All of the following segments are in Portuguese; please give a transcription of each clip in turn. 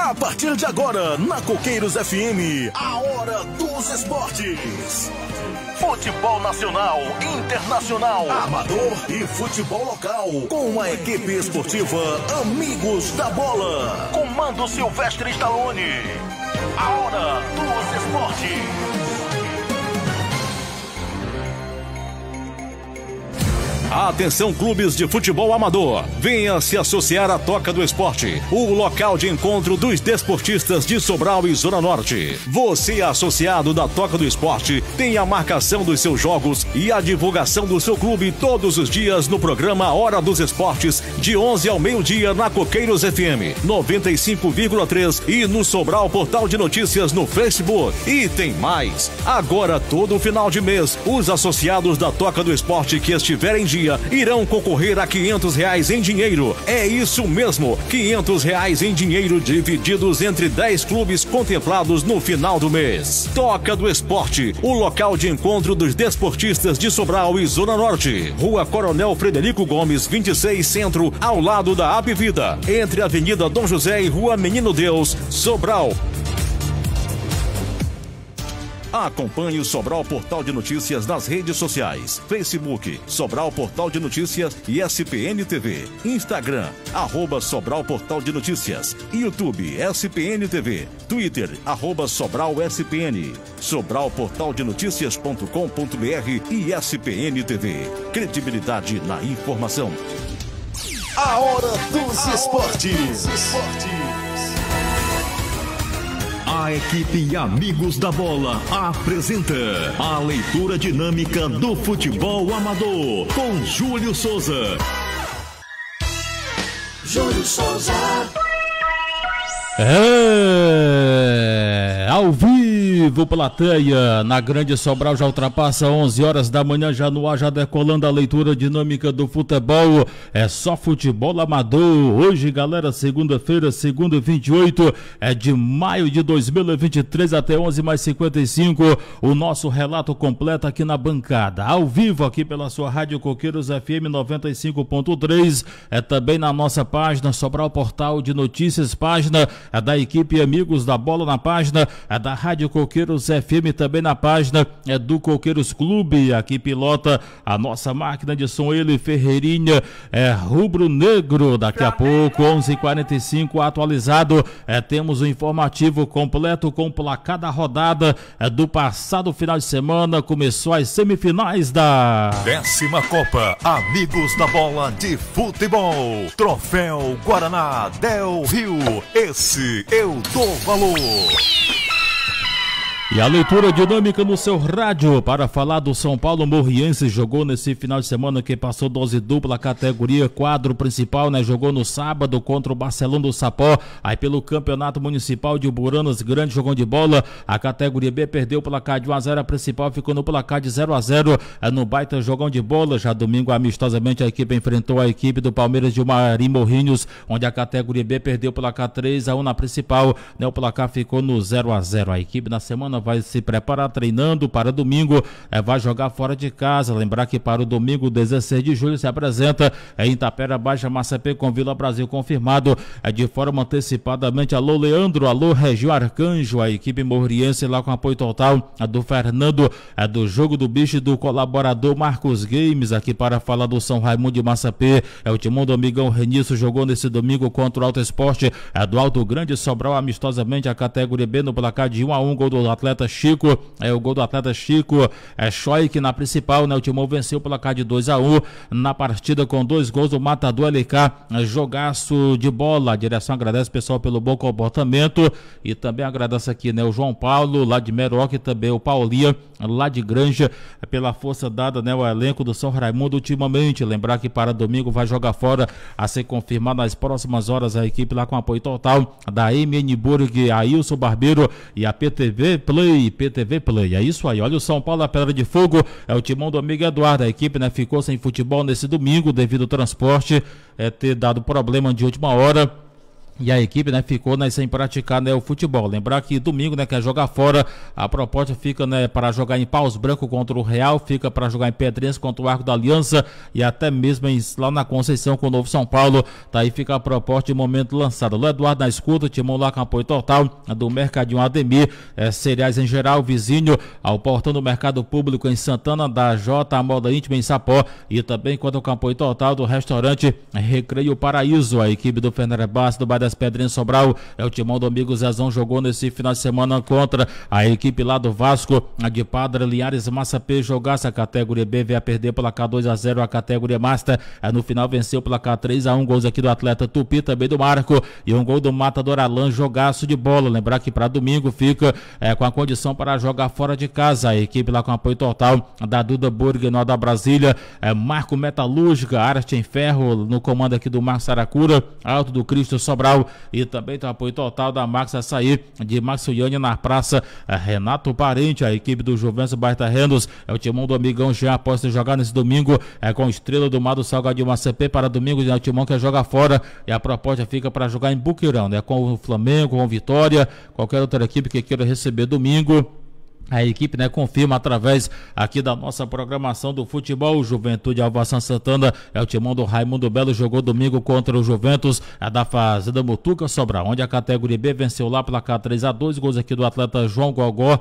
A partir de agora, na Coqueiros FM, a hora dos esportes. Futebol nacional, internacional, amador e futebol local. Com uma equipe esportiva Amigos da Bola. Comando Silvestre Stallone. A hora dos esportes. Atenção clubes de futebol amador, venha se associar à Toca do Esporte, o local de encontro dos desportistas de Sobral e Zona Norte. Você associado da Toca do Esporte tem a marcação dos seus jogos e a divulgação do seu clube todos os dias no programa Hora dos Esportes de 11 ao meio-dia na Coqueiros FM 95,3 e no Sobral Portal de Notícias no Facebook. E tem mais. Agora todo final de mês, os associados da Toca do Esporte que estiverem de dia irão concorrer a quinhentos reais em dinheiro. É isso mesmo, quinhentos reais em dinheiro divididos entre 10 clubes contemplados no final do mês. Toca do Esporte, o local de encontro dos desportistas de Sobral e Zona Norte. Rua Coronel Frederico Gomes, 26 Centro, ao lado da Apivida, entre Avenida Dom José e Rua Menino Deus, Sobral. Acompanhe o Sobral Portal de Notícias nas redes sociais: Facebook, Sobral Portal de Notícias e SPN TV, Instagram, arroba Sobral Portal de Notícias, YouTube, SPN TV, Twitter, arroba Sobral SPN, Sobral Portal de Notícias.com.br e SPN TV. Credibilidade na informação. A hora dos A esportes. Hora dos esportes. A equipe Amigos da Bola apresenta a leitura dinâmica do futebol amador com Júlio Souza. Júlio Souza. É, ao vivo vivo, plateia na Grande Sobral já ultrapassa 11 horas da manhã, já no ar, já decolando a leitura dinâmica do futebol. É só futebol amador. Hoje, galera, segunda-feira, segundo 28 é de maio de 2023 até 11 mais 55. O nosso relato completo aqui na bancada, ao vivo aqui pela sua Rádio Coqueiros FM 95.3. É também na nossa página Sobral Portal de Notícias, página é da equipe Amigos da Bola na página é da Rádio Coqueiros Coqueiros FM, também na página é, do Coqueiros Clube. Aqui pilota a nossa máquina de som, ele Ferreirinha, é, Rubro Negro. Daqui a pouco, 11:45 h 45 atualizado, é, temos o um informativo completo com placada rodada é, do passado final de semana. Começou as semifinais da décima Copa Amigos da Bola de Futebol. Troféu Guaraná Del Rio. Esse eu dou valor. E a leitura dinâmica no seu rádio para falar do São Paulo Morriense jogou nesse final de semana que passou 12 dupla categoria quadro principal, né? Jogou no sábado contra o Barcelona do Sapó, aí pelo Campeonato Municipal de Uburanas, grande jogão de bola. A categoria B perdeu o placar de 1 a 0, a principal ficou no placar de 0 a 0. É no baita jogão de bola. Já domingo amistosamente a equipe enfrentou a equipe do Palmeiras de Marim Morrinhos, onde a categoria B perdeu o placar 3 a 1 na principal, né? O placar ficou no 0 a 0. A equipe na semana semana vai se preparar treinando para domingo, é, vai jogar fora de casa. Lembrar que para o domingo, 16 de julho, se apresenta em Itapera Baixa Massapê com Vila Brasil confirmado é, de forma antecipadamente. Alô, Leandro, alô, Regio Arcanjo, a equipe morriense lá com apoio total é, do Fernando, é, do Jogo do Bicho e do colaborador Marcos Games, aqui para falar do São Raimundo de Massapê. É o Timão do Amigão Renício jogou nesse domingo contra o Alto Esporte é, do Alto Grande Sobral amistosamente a categoria B no placar de 1 a 1 gol do Atlético atleta Chico, é, o gol do atleta Chico é, Schoik na principal, né? O Timão venceu pela placar de 2 a 1 na partida com dois gols do Matador LK, é, jogaço de bola. A direção agradece pessoal pelo bom comportamento e também agradece aqui, né, o João Paulo lá de Meroca e também o Paulinha lá de Granja é, pela força dada, né, ao elenco do São Raimundo ultimamente. Lembrar que para domingo vai jogar fora a ser confirmado nas próximas horas a equipe lá com apoio total da MN Burg, Ailson Barbeiro e a PTV Play, PTV Play. É isso aí. Olha o São Paulo, a pedra de fogo. É o timão do amigo Eduardo. A equipe né, ficou sem futebol nesse domingo devido ao transporte é, ter dado problema de última hora e a equipe né, ficou né, sem praticar né, o futebol. Lembrar que domingo, né, que é jogar fora, a proposta fica né, para jogar em Paus Branco contra o Real, fica para jogar em Pedrinhas contra o Arco da Aliança e até mesmo em, lá na Conceição com o Novo São Paulo. Tá aí fica a proposta de momento lançada. Lu Eduardo na escuta, Timão lá com apoio total do Mercadinho Ademir, é, cereais em geral, vizinho ao portão do Mercado Público em Santana, da J, Moda Íntima em Sapó e também contra o apoio total do restaurante Recreio Paraíso, a equipe do Fenerbahçe do Bairro Pedrinho Sobral. É o timão Domingo Zezão jogou nesse final de semana contra a equipe lá do Vasco, a de Padre Linhares Massa P jogasse a categoria B, veio a perder placar 2 a 0 a categoria Master. É, no final venceu placar 3 a 1 gols aqui do atleta Tupi também do Marco e um gol do Matador Alan jogaço de bola. Lembrar que para domingo fica é, com a condição para jogar fora de casa. A equipe lá com apoio total da Duda Burger, da Brasília, é, Marco Metalúrgica, Arte em Ferro, no comando aqui do Marco Saracura, Alto do Cristo Sobral e também tem o apoio total da Max Açaí de Maxuiane na Praça é, Renato Parente, a equipe do Juventus Baita Rendos, é o timão do amigão já após jogar nesse domingo é com Estrela do Mado do Salgadinho ACP para domingo, é o timão que joga fora e a proposta fica para jogar em Bucirão né? Com o Flamengo, com o Vitória, qualquer outra equipe que queira receber domingo a equipe né, confirma através aqui da nossa programação do futebol. O Juventude Alvação Santana é o timão do Raimundo Belo. Jogou domingo contra o Juventus é da Fazenda Mutuca Sobral, onde a categoria B venceu lá k 3 a 2 Gols aqui do atleta João Gogó.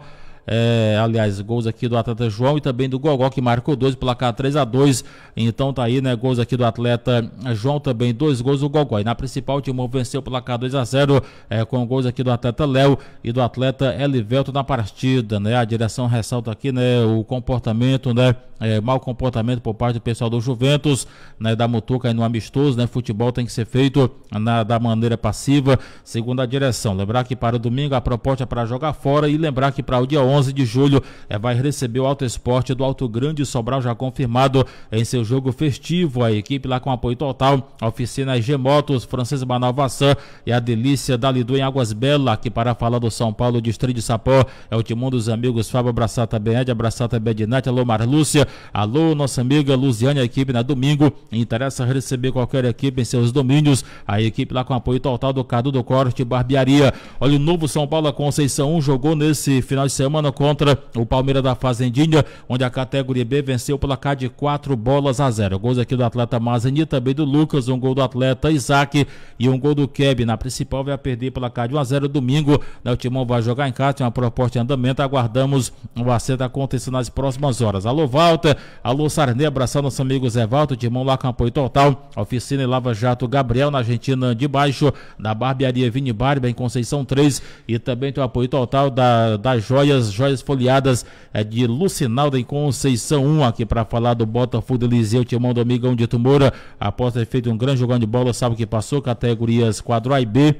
É, aliás, gols aqui do atleta João e também do Gogó, que marcou dois, placar 3 a 2 Então tá aí, né? Gols aqui do atleta João também, dois gols do Gogó. E na principal, o Timão venceu o placar 2 a 0 é, com gols aqui do atleta Léo e do atleta Elivelto na partida, né? A direção ressalta aqui, né? O comportamento, né? é, mau comportamento por parte do pessoal do Juventus, né, da Mutuca no amistoso, né, futebol tem que ser feito na, da maneira passiva, segundo a direção. Lembrar que para o domingo a proposta é para jogar fora e lembrar que para o dia 11 de julho é, vai receber o Alto Esporte do Alto Grande Sobral, já confirmado em seu jogo festivo. A equipe lá com apoio total, a oficina G Motos, Francesa Vassan e a Delícia da Lidu em Águas Belas, aqui para falar do São Paulo, Distrito de Sapó, é o Timão dos Amigos, Fábio Abraçata Bened, Abraçata Bedinete, Alô Marlúcia, Alô, nossa amiga Luziane, a equipe na né, domingo. Interessa receber qualquer equipe em seus domínios. A equipe lá com apoio total do Cadu do Corte Barbearia. Olha, o novo São Paulo Conceição 1 jogou nesse final de semana contra o Palmeiras da Fazendinha, onde a categoria B venceu pela placar de 4 bolas a 0. Gols aqui do atleta Mazani, também do Lucas, um gol do atleta Isaac e um gol do Keb. Na principal vai perder pela placar de 1 a 0 domingo. Né, o Timão vai jogar em casa, tem uma proposta em andamento. Aguardamos o acerto acontecer nas próximas horas. Alô, Val. Nauta. Alô, Sarné, abraçar nosso amigo Zé Valto, de mão lá com apoio total. Oficina e Lava Jato Gabriel, na Argentina de Baixo, na Barbearia Vini Barba, em Conceição 3. E também tem o apoio total da, das joias, joias folheadas é, de Lucinalda, em Conceição 1. Aqui para falar do Botafogo do Liseu, Timão Domingão de Tumora. Após ter feito um grande jogão de bola, sabe o que passou, categorias 4A e B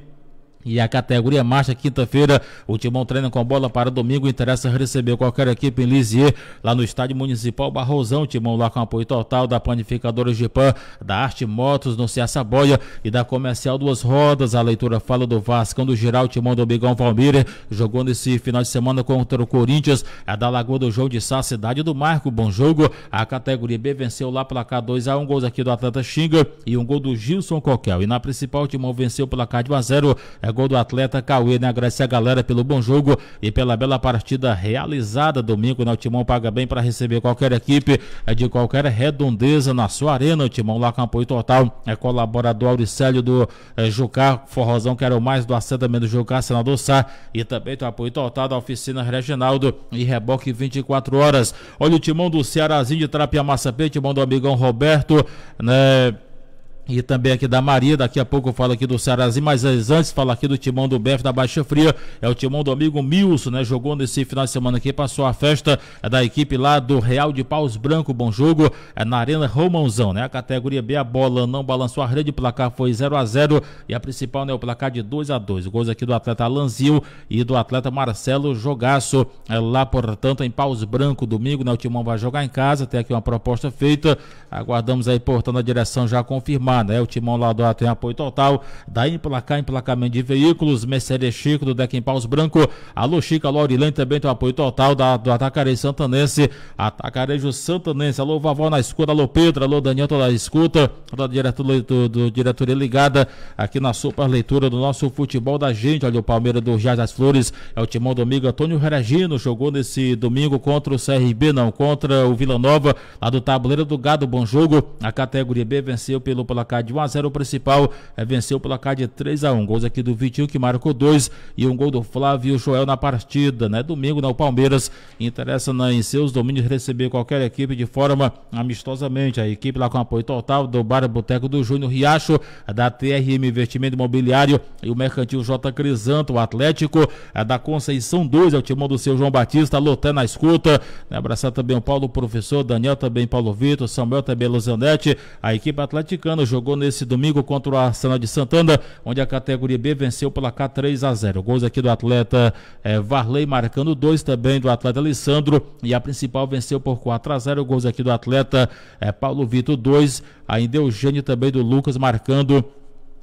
e a categoria marcha quinta-feira. O Timão treina com bola para domingo. Interessa receber qualquer equipe em lá no estádio municipal Barrosão. Timão lá com apoio total da Planificadora Gipan, da Arte Motos, no Ceaça Boia e da Comercial Duas Rodas. A leitura fala do Vascão do Geral. Timão do Bigão Valmir jogou nesse final de semana contra o Corinthians. é da Lagoa do João de Sá, cidade do Marco. Bom jogo. A categoria B venceu lá placar 2 a 1 um, gols aqui do Atlanta Xinga e um gol do Gilson Coquel. E na principal, Timão venceu placar de 1 a 0. É gol do atleta Cauê, né? Agradece a galera pelo bom jogo e pela bela partida realizada domingo, né? O Timão paga bem para receber qualquer equipe é, de qualquer redondeza na sua arena. O Timão lá com apoio total é colaborador Auricélio do é, Jucá, Forrozão, o mais do assentamento do Jucá, senador Sá e também do apoio total da oficina Reginaldo e reboque 24 horas. Olha o Timão do Cearazinho de Trapiamassapê, Timão do amigão Roberto, né? e também aqui da Maria, daqui a pouco eu falo aqui do Cearazinho, mas antes falar aqui do timão do BF da Baixa Fria, é o timão do amigo Milson, né? Jogou nesse final de semana aqui, passou a festa é da equipe lá do Real de Paus Branco, bom jogo, é na Arena Romãozão, né? A categoria B, a bola não balançou a rede, o placar foi 0 a 0 e a principal, né? O placar de 2 a 2 Gols aqui do atleta Lanzil e do atleta Marcelo Jogaço, é lá, portanto, em Paus Branco, domingo, né? O timão vai jogar em casa, tem aqui uma proposta feita, aguardamos aí, portanto, a direção já confirmada né? O Timão Ladoar tem apoio total da Emplacar, Emplacamento de Veículos, Mercedes Chico, do em Paus Branco, Alô Chica, Lorilane também tem apoio total da, do Atacarejo Santanense, Atacarejo Santanense, Alô Vavó na escuta, Alô Pedro, Alô Daniel, toda a escuta, toda a diretoria, do, do, diretoria ligada aqui na super leitura do nosso futebol da gente, olha o Palmeiras do Jardim das Flores, é o Timão Domingo, Antônio Regino jogou nesse domingo contra o CRB, não, contra o Vila Nova, lá do Tabuleiro do Gado, bom jogo, a categoria B venceu pelo placar placar de 1 a 0 O principal é, venceu o placar de 3 a 1 Gols aqui do Vitinho, que marcou dois, e um gol do Flávio Joel na partida, né? Domingo, né? O Palmeiras interessa né, em seus domínios receber qualquer equipe de forma amistosamente. A equipe lá com apoio total do Bar Boteco do Júnior Riacho, da TRM Investimento Imobiliário e o Mercantil J. Crisanto, o Atlético é, da Conceição 2, é o timão do seu João Batista, lotando a escuta. Né? Abraçar também o Paulo, professor, Daniel também, Paulo Vitor, Samuel também, Luzanete, a equipe atleticana, o jogou nesse domingo contra o Arsenal de Santana, onde a categoria B venceu pela K3 a 0. Gols aqui do atleta é, Varley marcando dois também do atleta Alessandro e a principal venceu por 4 a 0. Gols aqui do atleta é, Paulo Vitor dois, ainda Eugênio também do Lucas marcando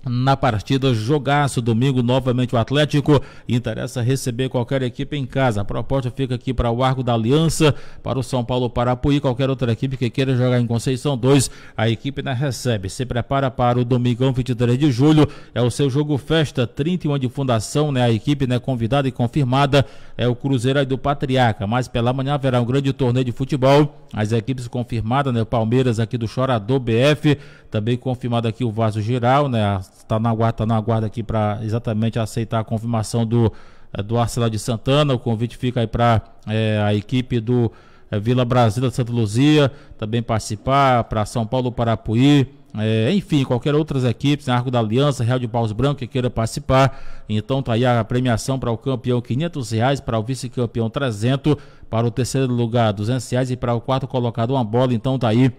na partida. Jogaço domingo, novamente o Atlético. Interessa receber qualquer equipe em casa. A proposta fica aqui para o Arco da Aliança, para o São Paulo Parapuí, qualquer outra equipe que queira jogar em Conceição 2. A equipe né, recebe. Se prepara para o domingão 23 de julho. É o seu jogo festa, 31 de fundação, né? A equipe né, convidada e confirmada é o Cruzeiro aí do Patriarca. Mas pela manhã haverá um grande torneio de futebol. As equipes confirmadas, né? O Palmeiras aqui do Chorador BF, também confirmado aqui o Vaso Geral, né? está na guarda, tá na guarda aqui para exatamente aceitar a confirmação do, eh, do Arsenal de Santana. O convite fica aí para é, eh, a equipe do é, Vila Brasil de Santa Luzia também participar, para São Paulo Parapuí. É, enfim, qualquer outras equipes, né? Arco da Aliança, Real de Paus Branco que queira participar. Então tá aí a premiação para o campeão quinhentos reais, para o vice-campeão 300, para o terceiro lugar 200 reais e para o quarto colocado uma bola. Então tá aí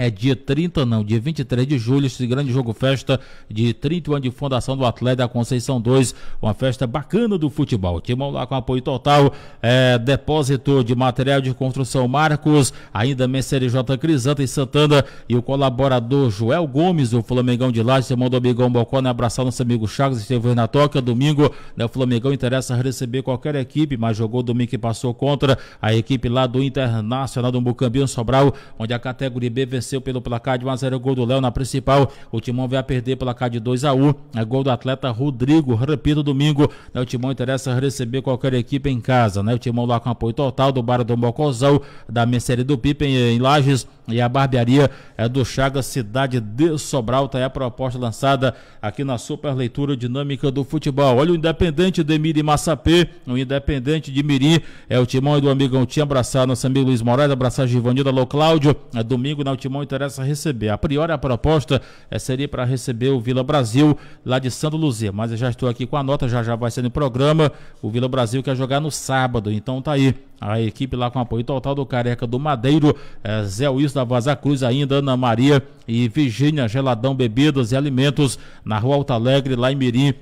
é dia 30, não, dia 23 de julho, esse grande jogo festa de 30 anos de fundação do Atlético da Conceição 2, uma festa bacana do futebol. Timão lá com apoio total, é, depósito de material de construção Marcos, ainda J. Crisanta e Santana e o colaborador Joel Gomes, o Flamengão de lá, irmão do Amigão Bocó, né? abraçar nosso amigo Chagas, esteve na toca, domingo, né? O Flamengão interessa receber qualquer equipe, mas jogou domingo que passou contra a equipe lá do Internacional do Mucambi, Sobral, onde a categoria B venceu venceu pelo placar de 1x0 gol do Léo na principal. O Timão vai perder pelo placar de 2x1. É gol do atleta Rodrigo. Repito, domingo. Né, o Timão interessa receber qualquer equipe em casa. Né? O Timão lá com apoio total do Bar do Mocosão, da Merceria do Pipe em, em Lages. E a barbearia é do Chagas Cidade de Sobral. Tá aí a proposta lançada aqui na Super Leitura Dinâmica do Futebol. Olha o Independente de Miri Massapê, o Independente de Miri, é o Timão e do Amigão Tinha. Abraçar nosso amigo Luiz Moraes, abraçar Givanilda, alô Cláudio. É domingo na né? Timão interessa receber. A priori a proposta é, seria para receber o Vila Brasil lá de Santo Luzia, mas eu já estou aqui com a nota, já já vai ser no programa. O Vila Brasil quer jogar no sábado, então tá aí a equipe lá com apoio total do Careca do Madeiro, é, Zé Wilson da Vaza Cruz, ainda Ana Maria e Virgínia Geladão Bebidas e Alimentos na Rua Alta Alegre, lá em Mirim,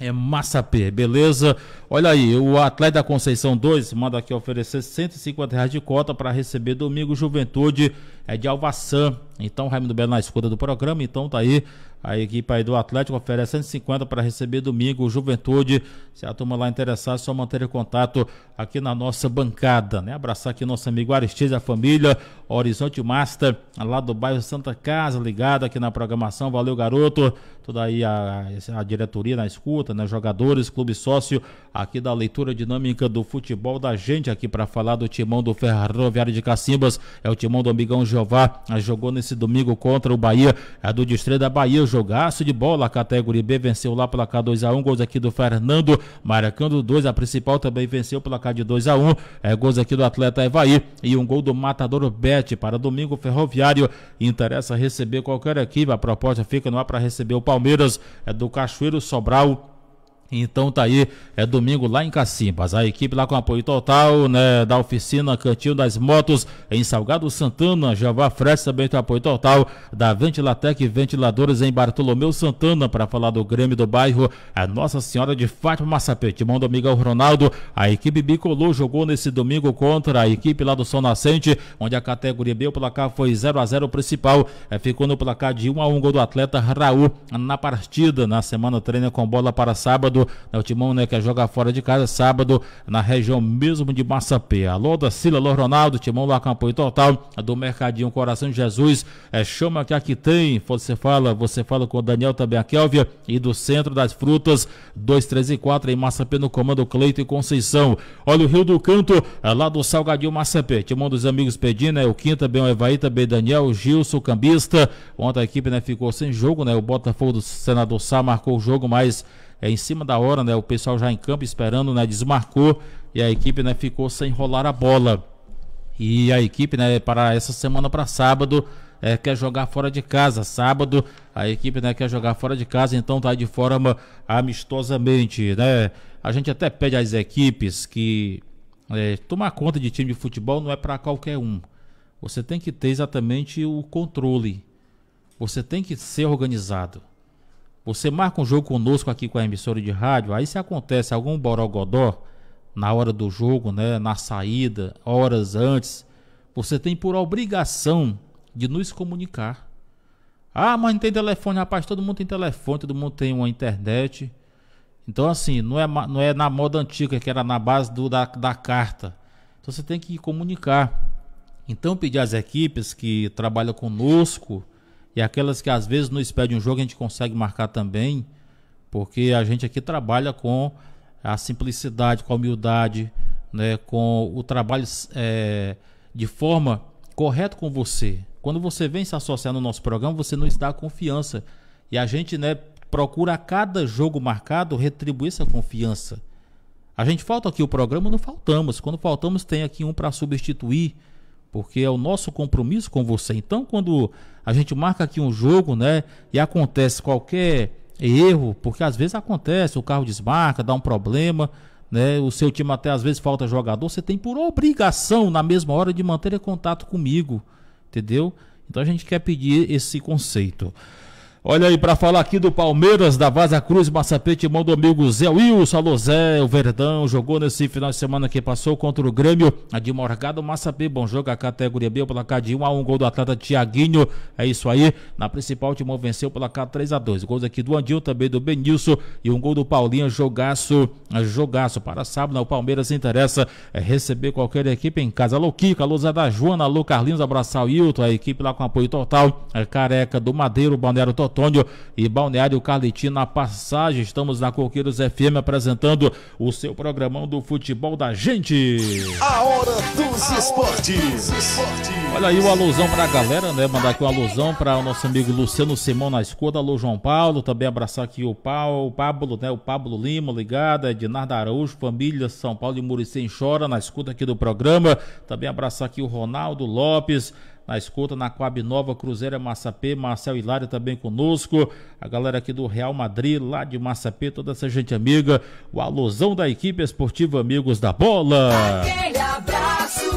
é Massapê, beleza? Olha aí, o Atleta da Conceição 2 manda aqui oferecer 150 reais de cota para receber domingo Juventude é de Alvaçã. Então, Raimundo Belo na escuta do programa, então tá aí a equipe aí do Atlético oferece 150 para receber domingo o Juventude. Se a turma lá interessar, é só manter o contato aqui na nossa bancada, né? Abraçar aqui nosso amigo Aristides, a família Horizonte Master, lá do bairro Santa Casa, ligado aqui na programação. Valeu, garoto toda aí a, a diretoria na escuta, né? Jogadores, clube sócio aqui da leitura dinâmica do futebol da gente aqui para falar do timão do Ferroviário de Cacimbas. É o timão do amigão Jeová, né, jogou nesse domingo contra o Bahia, é do Distrito da Bahia, jogaço de bola, a categoria B venceu lá placar 2 a 1, um, gols aqui do Fernando, marcando dois, a principal também venceu placar de 2 a 1, um, é gols aqui do atleta Evaí e um gol do Matador Bet para domingo Ferroviário. Interessa receber qualquer equipe, a proposta fica no ar para receber o Palmeiras Palmeiras é do Cachoeiro Sobral então tá aí, é domingo lá em Cacimbas. A equipe lá com apoio total, né, da oficina Cantinho das Motos em Salgado Santana, Javá Fresh também tem apoio total da Ventilatec Ventiladores em Bartolomeu Santana para falar do Grêmio do bairro, a é Nossa Senhora de Fátima Massapete. Mão do Miguel Ronaldo, a equipe bicolor jogou nesse domingo contra a equipe lá do Sol Nascente, onde a categoria B o placar foi 0 a 0 principal, é, ficou no placar de 1 a 1 gol do atleta Raul na partida. Na semana treina com bola para sábado sábado, né, o Timão né, quer jogar fora de casa, sábado, na região mesmo de Massapê. Alô, da Sila, alô, Ronaldo, Timão lá, campanha total, do Mercadinho Coração de Jesus, é, chama que aqui tem, você fala, você fala com o Daniel também, a Kélvia, e do Centro das Frutas, e quatro em Massapê, no comando Cleito e Conceição. Olha o Rio do Canto, é, lá do Salgadinho Massapê, Timão dos Amigos pedindo, é né, o Quinta, também o Evaí, também Daniel, Gilson, Cambista, ontem a equipe né, ficou sem jogo, né, o Botafogo do Senador Sá marcou o jogo, mas é, em cima da hora, né? O pessoal já em campo esperando, né? Desmarcou e a equipe, né? Ficou sem rolar a bola. E a equipe, né? Para essa semana para sábado é, quer jogar fora de casa. Sábado a equipe né, quer jogar fora de casa, então tá de forma amistosamente, né? A gente até pede às equipes que é, tomar conta de time de futebol não é para qualquer um. Você tem que ter exatamente o controle. Você tem que ser organizado. Você marca um jogo conosco aqui com a emissora de rádio, aí se acontece algum borogodó na hora do jogo, né, na saída, horas antes, você tem por obrigação de nos comunicar. Ah, mas não tem telefone, rapaz, todo mundo tem telefone, todo mundo tem uma internet. Então assim, não é, não é na moda antiga que era na base do, da, da carta. Então você tem que comunicar. Então pedir às equipes que trabalham conosco e aquelas que às vezes nos de um jogo a gente consegue marcar também, porque a gente aqui trabalha com a simplicidade, com a humildade, né, com o trabalho é, de forma correta com você. Quando você vem se associar no nosso programa, você nos dá confiança. E a gente né, procura a cada jogo marcado retribuir essa confiança. A gente falta aqui o programa, não faltamos. Quando faltamos, tem aqui um para substituir porque é o nosso compromisso com você. Então, quando a gente marca aqui um jogo, né, e acontece qualquer erro, porque às vezes acontece, o carro desmarca, dá um problema, né, o seu time até às vezes falta jogador, você tem por obrigação na mesma hora de manter contato comigo, entendeu? Então a gente quer pedir esse conceito. Olha aí, para falar aqui do Palmeiras, da Vaza Cruz, Massapete, irmão do amigo Zé Wilson. Alô, Zé, o Verdão jogou nesse final de semana que passou contra o Grêmio, a de Massapê. Bom jogo, a categoria B, o placar de 1 a 1 gol do atleta Tiaguinho. É isso aí. Na principal, o Timão venceu o placar 3 a 2 Gols aqui do Andil, também do Benilson e um gol do Paulinho, jogaço, é jogaço. Para sábado, o Palmeiras interessa é receber qualquer equipe em casa. Alô, Kika, alô, Zé da Joana, alô, Carlinhos, abraçar o Hilton, a equipe lá com apoio total. a é careca do Madeiro, Balneário Total. Antônio e Balneário Caliti na passagem. Estamos na Coqueiros FM apresentando o seu programão do futebol da gente. A hora dos, esportes. Olha aí o alusão pra galera, né? Mandar aqui o alusão para o nosso amigo Luciano Simão na escuta, alô João Paulo, também abraçar aqui o, Paulo, o Pablo, né? O Pablo Lima, ligada, Ednardo Araújo, família São Paulo e Murici chora na escuta aqui do programa. Também abraçar aqui o Ronaldo Lopes, na escuta, na Coab Nova, Cruzeiro é Massapê, Marcel Hilário também conosco, a galera aqui do Real Madrid, lá de Massapê, toda essa gente amiga, o alusão da equipe esportiva Amigos da Bola. Aquele abraço.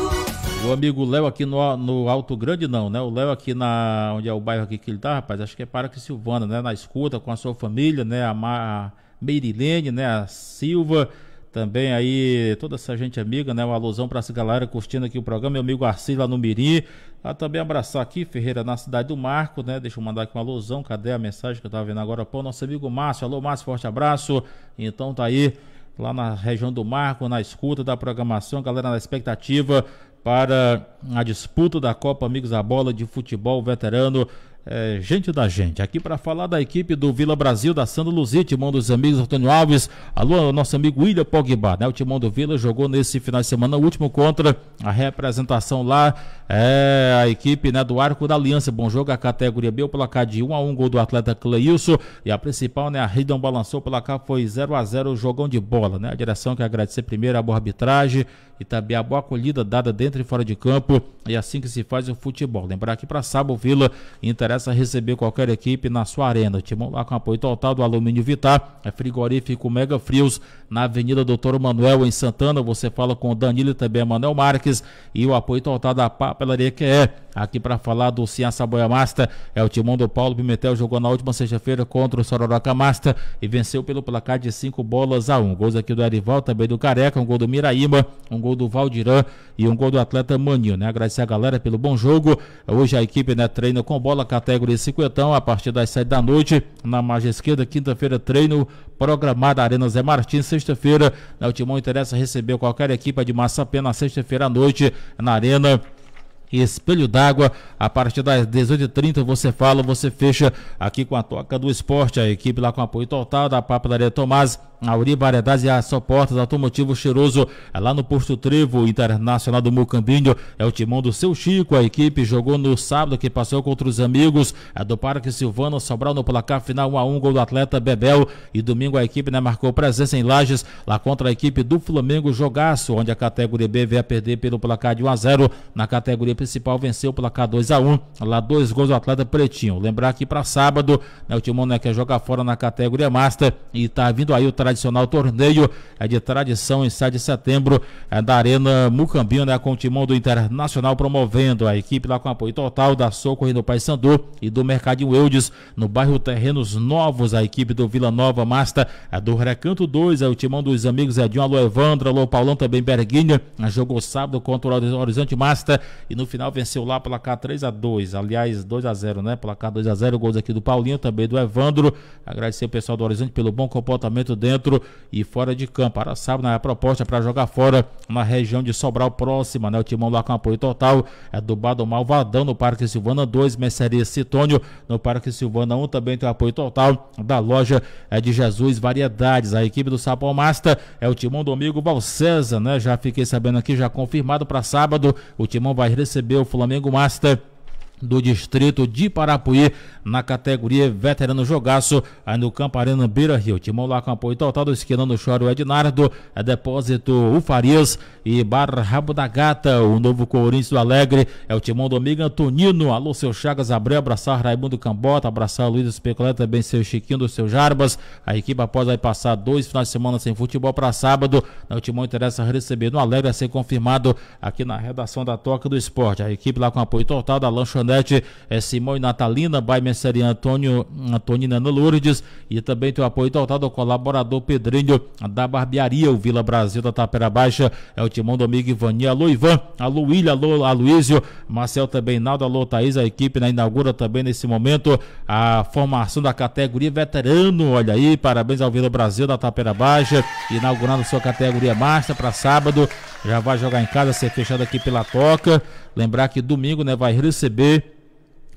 O amigo Léo aqui no, no, Alto Grande, não, né? O Léo aqui na. Onde é o bairro aqui que ele tá, rapaz? Acho que é Paraque Silvana, né? Na escuta, com a sua família, né? A, Ma, a Meirilene, né? A Silva também aí, toda essa gente amiga, né? Uma alusão para essa galera curtindo aqui o programa. Meu amigo Arci lá no Miri. Ah, também abraçar aqui, Ferreira, na cidade do Marco, né? Deixa eu mandar aqui uma alusão. Cadê a mensagem que eu tava vendo agora? Pô, nosso amigo Márcio. Alô, Márcio, forte abraço. Então tá aí, lá na região do Marco, na escuta da programação. Galera, na expectativa para a disputa da Copa Amigos da Bola de Futebol Veterano é, gente da gente, aqui para falar da equipe do Vila Brasil, da Santa Luzite, Timão dos amigos Antônio Alves, alô, nosso amigo William Pogba, né? O timão do Vila jogou nesse final de semana o último contra a representação lá é, a equipe né, do Arco da Aliança. Bom jogo, a categoria B, o placar de 1 a 1 gol do atleta Cleilson. E a principal, né? A Ridon balançou, o placar foi 0 a 0 jogão de bola, né? A direção que agradecer primeiro a boa arbitragem e também a boa acolhida dada dentro e fora de campo. E assim que se faz o futebol. Lembrar que para Sábado Vila interessa receber qualquer equipe na sua arena. timão lá com apoio total do Alumínio Vitar. É frigorífico Mega Frios na Avenida Doutor Manuel em Santana. Você fala com o Danilo e também Manuel Marques. E o apoio total da Papa Papelaria é Aqui para falar do Ciência Boia Masta, é o timão do Paulo Pimentel, jogou na última sexta-feira contra o Sororoca Masta e venceu pelo placar de cinco bolas a um. Gols aqui do Arival, também do Careca, um gol do Miraíma, um gol do Valdirã e um gol do atleta Maninho, né? Agradecer a galera pelo bom jogo. Hoje a equipe, né, treina com bola categoria cinquentão a partir das 7 da noite na margem esquerda. Quinta-feira, treino programado Arena Zé Martins. Sexta-feira, né, o timão interessa receber qualquer equipe de massa apenas sexta-feira à noite na Arena Espelho d'Água. A partir das 18h30 você fala, você fecha aqui com a Toca do Esporte, a equipe lá com apoio total da Papelaria Tomás Auri Variedades e a Soportas Automotivo Cheiroso. É lá no Posto Trevo Internacional do Mucambinho. É o timão do seu Chico. A equipe jogou no sábado que passou contra os amigos. É do Parque Silvano Sobral no placar final 1x1, gol do atleta Bebel. E domingo a equipe né, marcou presença em Lages, lá contra a equipe do Flamengo Jogaço, onde a categoria B veio a perder pelo placar de 1x0. Na categoria principal venceu o placar 2x1. Lá dois gols do atleta Pretinho. Lembrar que para sábado, né, o timão né, quer é jogar fora na categoria Master e tá vindo aí o tra tradicional torneio é de tradição em 7 de setembro é, da Arena Mucambinho, né, com o timão do Internacional promovendo a equipe lá com apoio total da Socorro do Paysandu e do Mercadinho Eudes no bairro Terrenos Novos, a equipe do Vila Nova Masta é do Recanto 2, é o timão dos amigos Edinho, alô Evandro, alô Paulão também Berguinho, é, jogou sábado contra o Horizonte Masta e no final venceu lá placar 3 a 2, aliás 2 a 0, né? Placar 2 a 0, gols aqui do Paulinho também do Evandro. Agradecer o pessoal do Horizonte pelo bom comportamento dentro dentro e fora de campo. Para sábado, a proposta para jogar fora na região de Sobral próxima, né? O timão lá com apoio total é do Bado Malvadão no Parque Silvana 2, Mercearia Citônio no Parque Silvana 1, também tem apoio total da loja é de Jesus Variedades. A equipe do Sapão Master é o timão Domingo Valcesa, né? Já fiquei sabendo aqui, já confirmado para sábado, o timão vai receber o Flamengo Master do distrito de Parapuí na categoria veterano jogaço aí no Camparena Beira Rio. Timão lá com apoio total do Esquinano Choro Ednardo, é Depósito Ufarias e Barra Rabo da Gata, o novo Corinthians do Alegre, é o Timão Domingo Antonino, alô seu Chagas Abreu, abraçar Raimundo Cambota, abraçar Luiz Especuleta, também seu Chiquinho do seu Jarbas, a equipe após aí passar dois finais de semana sem futebol para sábado, né, o Timão interessa receber no Alegre a ser confirmado aqui na redação da Toca do Esporte, a equipe lá com apoio total da Lanchonete Nordeste é Simão e Natalina, Baimesseri Antônio, Antonina Lourdes e também tem o apoio total do colaborador Pedrinho da Barbearia, o Vila Brasil da Tapera Baixa, é o Timão Domingo Ivani, alô Ivan, alô Ilha, alô Aloysio, Marcel também, Naldo, alô Thaís, a equipe na né, inaugura também nesse momento a formação da categoria veterano, olha aí, parabéns ao Vila Brasil da Tapera Baixa, inaugurando sua categoria master para sábado, já vai jogar em casa, ser fechado aqui pela Toca, Lembrar que domingo né, vai receber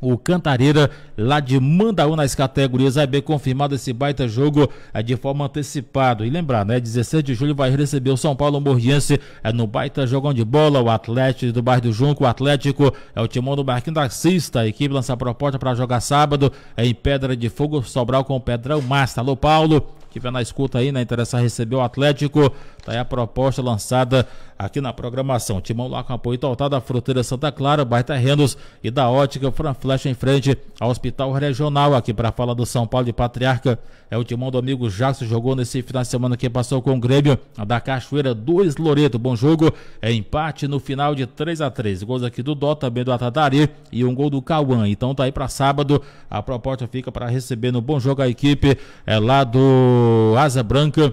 o Cantareira lá de Mandaú nas categorias AB confirmado esse baita jogo é, de forma antecipada. E lembrar, né, 16 de julho vai receber o São Paulo Morriense é, no baita jogão de bola, o Atlético do bairro do Junco, o Atlético é o timão do Barquinho da Cista, a equipe lança a proposta para jogar sábado é, em Pedra de Fogo, Sobral com o Pedrão Massa. Alô Paulo, que vem na escuta aí, né, interessa receber o Atlético, tá aí a proposta lançada aqui na programação. Timão lá com apoio total da Fruteira Santa Clara, Baita Renos e da Ótica Flecha em frente ao Hospital Regional aqui para falar do São Paulo de Patriarca. É o Timão do amigo Jackson jogou nesse final de semana que passou com o Grêmio da Cachoeira dois Loreto. Bom jogo, é empate no final de 3 a 3. Gols aqui do Dó, também do Atatari e um gol do Cauã. Então tá aí para sábado. A proposta fica para receber no bom jogo a equipe é lá do Asa Branca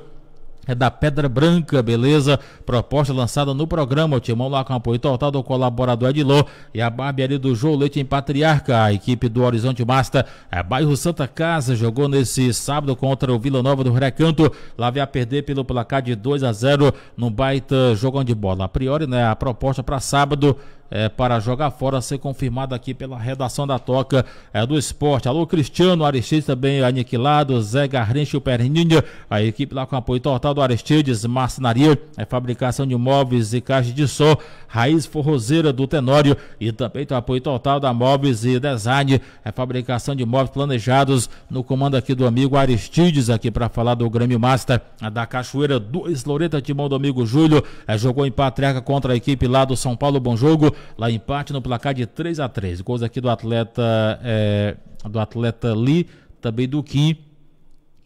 é da Pedra Branca, beleza? Proposta lançada no programa, o Timão lá com apoio total do colaborador Edilô e a barbearia do João Leite em Patriarca. A equipe do Horizonte Basta, é, bairro Santa Casa, jogou nesse sábado contra o Vila Nova do Recanto. Lá veio a perder pelo placar de 2 a 0 no baita jogão de bola. A priori, né, a proposta para sábado é, para jogar fora, ser confirmado aqui pela redação da Toca é, do Esporte. Alô, Cristiano, Aristides também aniquilado, Zé Garrincha, o Perninha, a equipe lá com apoio total do Aristides, Marcenaria, é, fabricação de móveis e caixa de sol, Raiz Forrozeira do Tenório e também tem apoio total da Móveis e Design, é fabricação de móveis planejados no comando aqui do amigo Aristides, aqui para falar do Grêmio Master é, da Cachoeira dois Loreta Timão amigo Júlio, é, jogou em Patriarca contra a equipe lá do São Paulo, bom jogo, lá empate no placar de 3 a 3 Gols aqui do atleta, é, do atleta Lee, também do Kim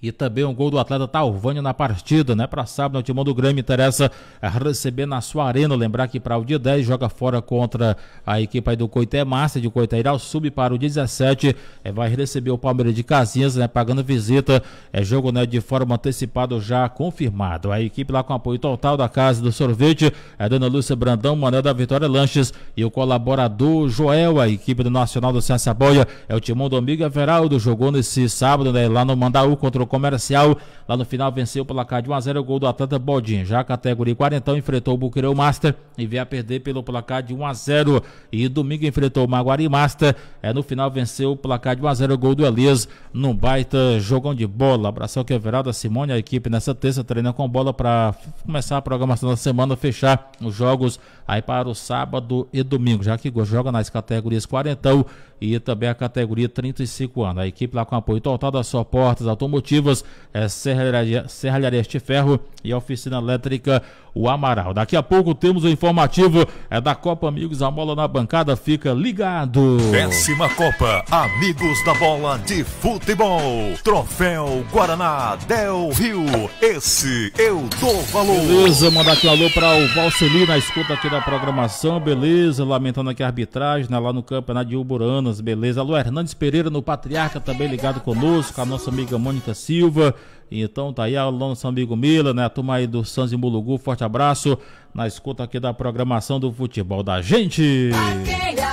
e também um gol do atleta Talvânia na partida, né? Para sábado, o timão do Grêmio interessa receber na sua arena. Lembrar que para o dia 10 joga fora contra a equipe aí do Coité Márcia, de Coité ao Sub para o 17. É, vai receber o Palmeiras de Casinhas, né? Pagando visita. É jogo né, de forma antecipada já confirmado. A equipe lá com apoio total da Casa do Sorvete, é Dona Lúcia Brandão, Manel da Vitória Lanches e o colaborador Joel, a equipe do Nacional do Ciência Boia. É o timão do Amigo Everaldo, jogou nesse sábado, né? Lá no Mandaú contra o comercial. Lá no final venceu o placar de 1x0 o gol do Atlanta Bodinho. Já a categoria 40 enfrentou o Buqueirão Master e veio a perder pelo placar de 1x0. E domingo enfrentou o Maguari Master. É, no final venceu o placar de 1x0 o gol do Elias num baita jogão de bola. Abração que Everaldo, a Simone, a equipe nessa terça treina com bola para começar a programação da semana, fechar os jogos aí para o sábado e domingo, já que joga nas categorias 40 e também a categoria 35 anos. A equipe lá com apoio total das suportes Automotivas, é Serralharia, Serralharia Ferro e a Oficina Elétrica o Amaral. Daqui a pouco temos o informativo é da Copa Amigos, a bola na bancada fica ligado. Décima Copa Amigos da Bola de Futebol. Troféu Guaraná Del Rio. Esse é eu dou valor. Beleza, mandar aqui um alô para o Valcelino na escuta aqui da programação, beleza? Lamentando aqui a arbitragem né, lá no campeonato de Uburano beleza? Alô, Hernandes Pereira no Patriarca também ligado conosco, a nossa amiga Mônica Silva. Então tá aí, alô, nosso amigo Mila, né? A turma aí do Santos e Mulugu, forte abraço na escuta aqui da programação do futebol da gente. Patriarca.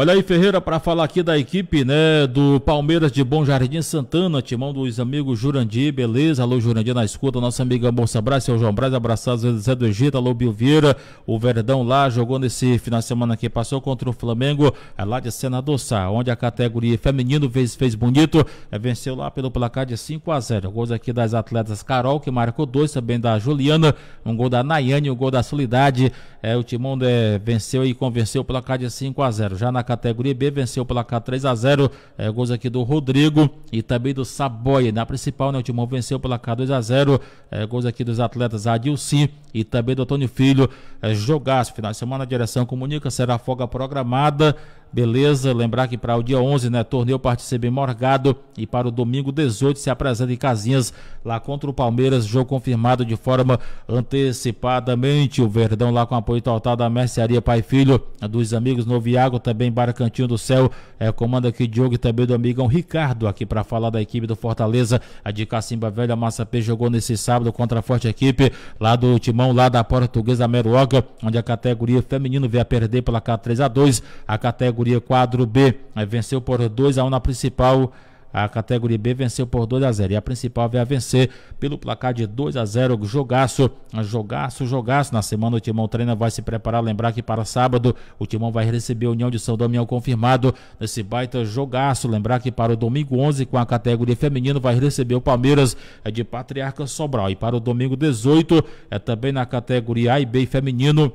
Olha aí, Ferreira, para falar aqui da equipe né, do Palmeiras de Bom Jardim Santana, timão dos amigos Jurandir, beleza? Alô, Jurandir na escuta, nossa amiga Moça Braz, seu João Braz, abraçados Zé do Egito, alô, Bilveira, o Verdão lá, jogou nesse final de semana que passou contra o Flamengo, é lá de Senador Sá, onde a categoria feminino fez, fez bonito, é, venceu lá pelo placar de 5 a 0 Gols aqui das atletas Carol, que marcou dois, também da Juliana, um gol da Nayane, um gol da Solidade, é, o timão é, venceu e convenceu o placar de 5 a 0 Já na categoria B, venceu o placar 3 a 0 é, gols aqui do Rodrigo e também do Saboia. Na principal, né, o Timão venceu o placar 2 a 0 é, gols aqui dos atletas Adilci e também do Antônio Filho. É, jogaço, final de semana, a direção comunica, será folga programada Beleza, lembrar que para o dia 11, né, torneio participa em Morgado e para o domingo 18 se apresenta em Casinhas lá contra o Palmeiras, jogo confirmado de forma antecipadamente. O Verdão lá com apoio total da Mercearia Pai Filho, dos amigos Noviago, também Baracantinho do Céu, é, comanda aqui Diogo e também do amigão Ricardo aqui para falar da equipe do Fortaleza, a de Cacimba Velha, Massa P jogou nesse sábado contra a forte equipe lá do Timão, lá da Portuguesa Meruoca, onde a categoria feminino veio a perder pela K3 a 2, a categoria categoria quadro B. Aí venceu por 2 a 1 na principal. A categoria B venceu por 2 a 0 e a principal veio a vencer pelo placar de 2 a 0. Jogaço, jogaço, jogaço. Na semana o Timão treina, vai se preparar. Lembrar que para sábado o Timão vai receber a União de São Damião confirmado nesse baita jogaço. Lembrar que para o domingo 11 com a categoria feminino vai receber o Palmeiras é de Patriarca Sobral. E para o domingo 18 é também na categoria A e B feminino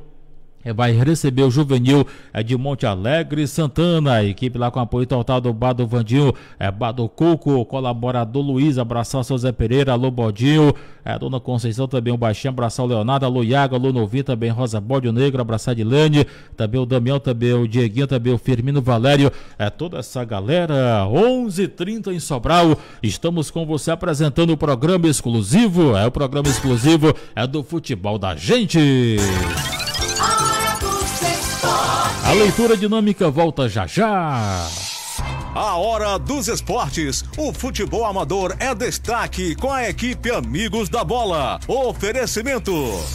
é, vai receber o Juvenil é, de Monte Alegre Santana, a equipe lá com apoio total do Bado Vandinho, é, Bado Coco, colaborador Luiz, abraçar o José Pereira, alô Bodinho, é, Dona Conceição também, o Baixinho, abraçar o Leonardo, alô Iago, alô Novi, também Rosa Bode, Negro, abraçar Dilane, também o Damião, também o Dieguinho, também o Firmino Valério, é toda essa galera, 11:30 h 30 em Sobral, estamos com você apresentando o programa exclusivo, é o programa exclusivo, é do futebol da gente. A leitura dinâmica volta já já. A hora dos esportes. O futebol amador é destaque com a equipe Amigos da Bola. Oferecimento.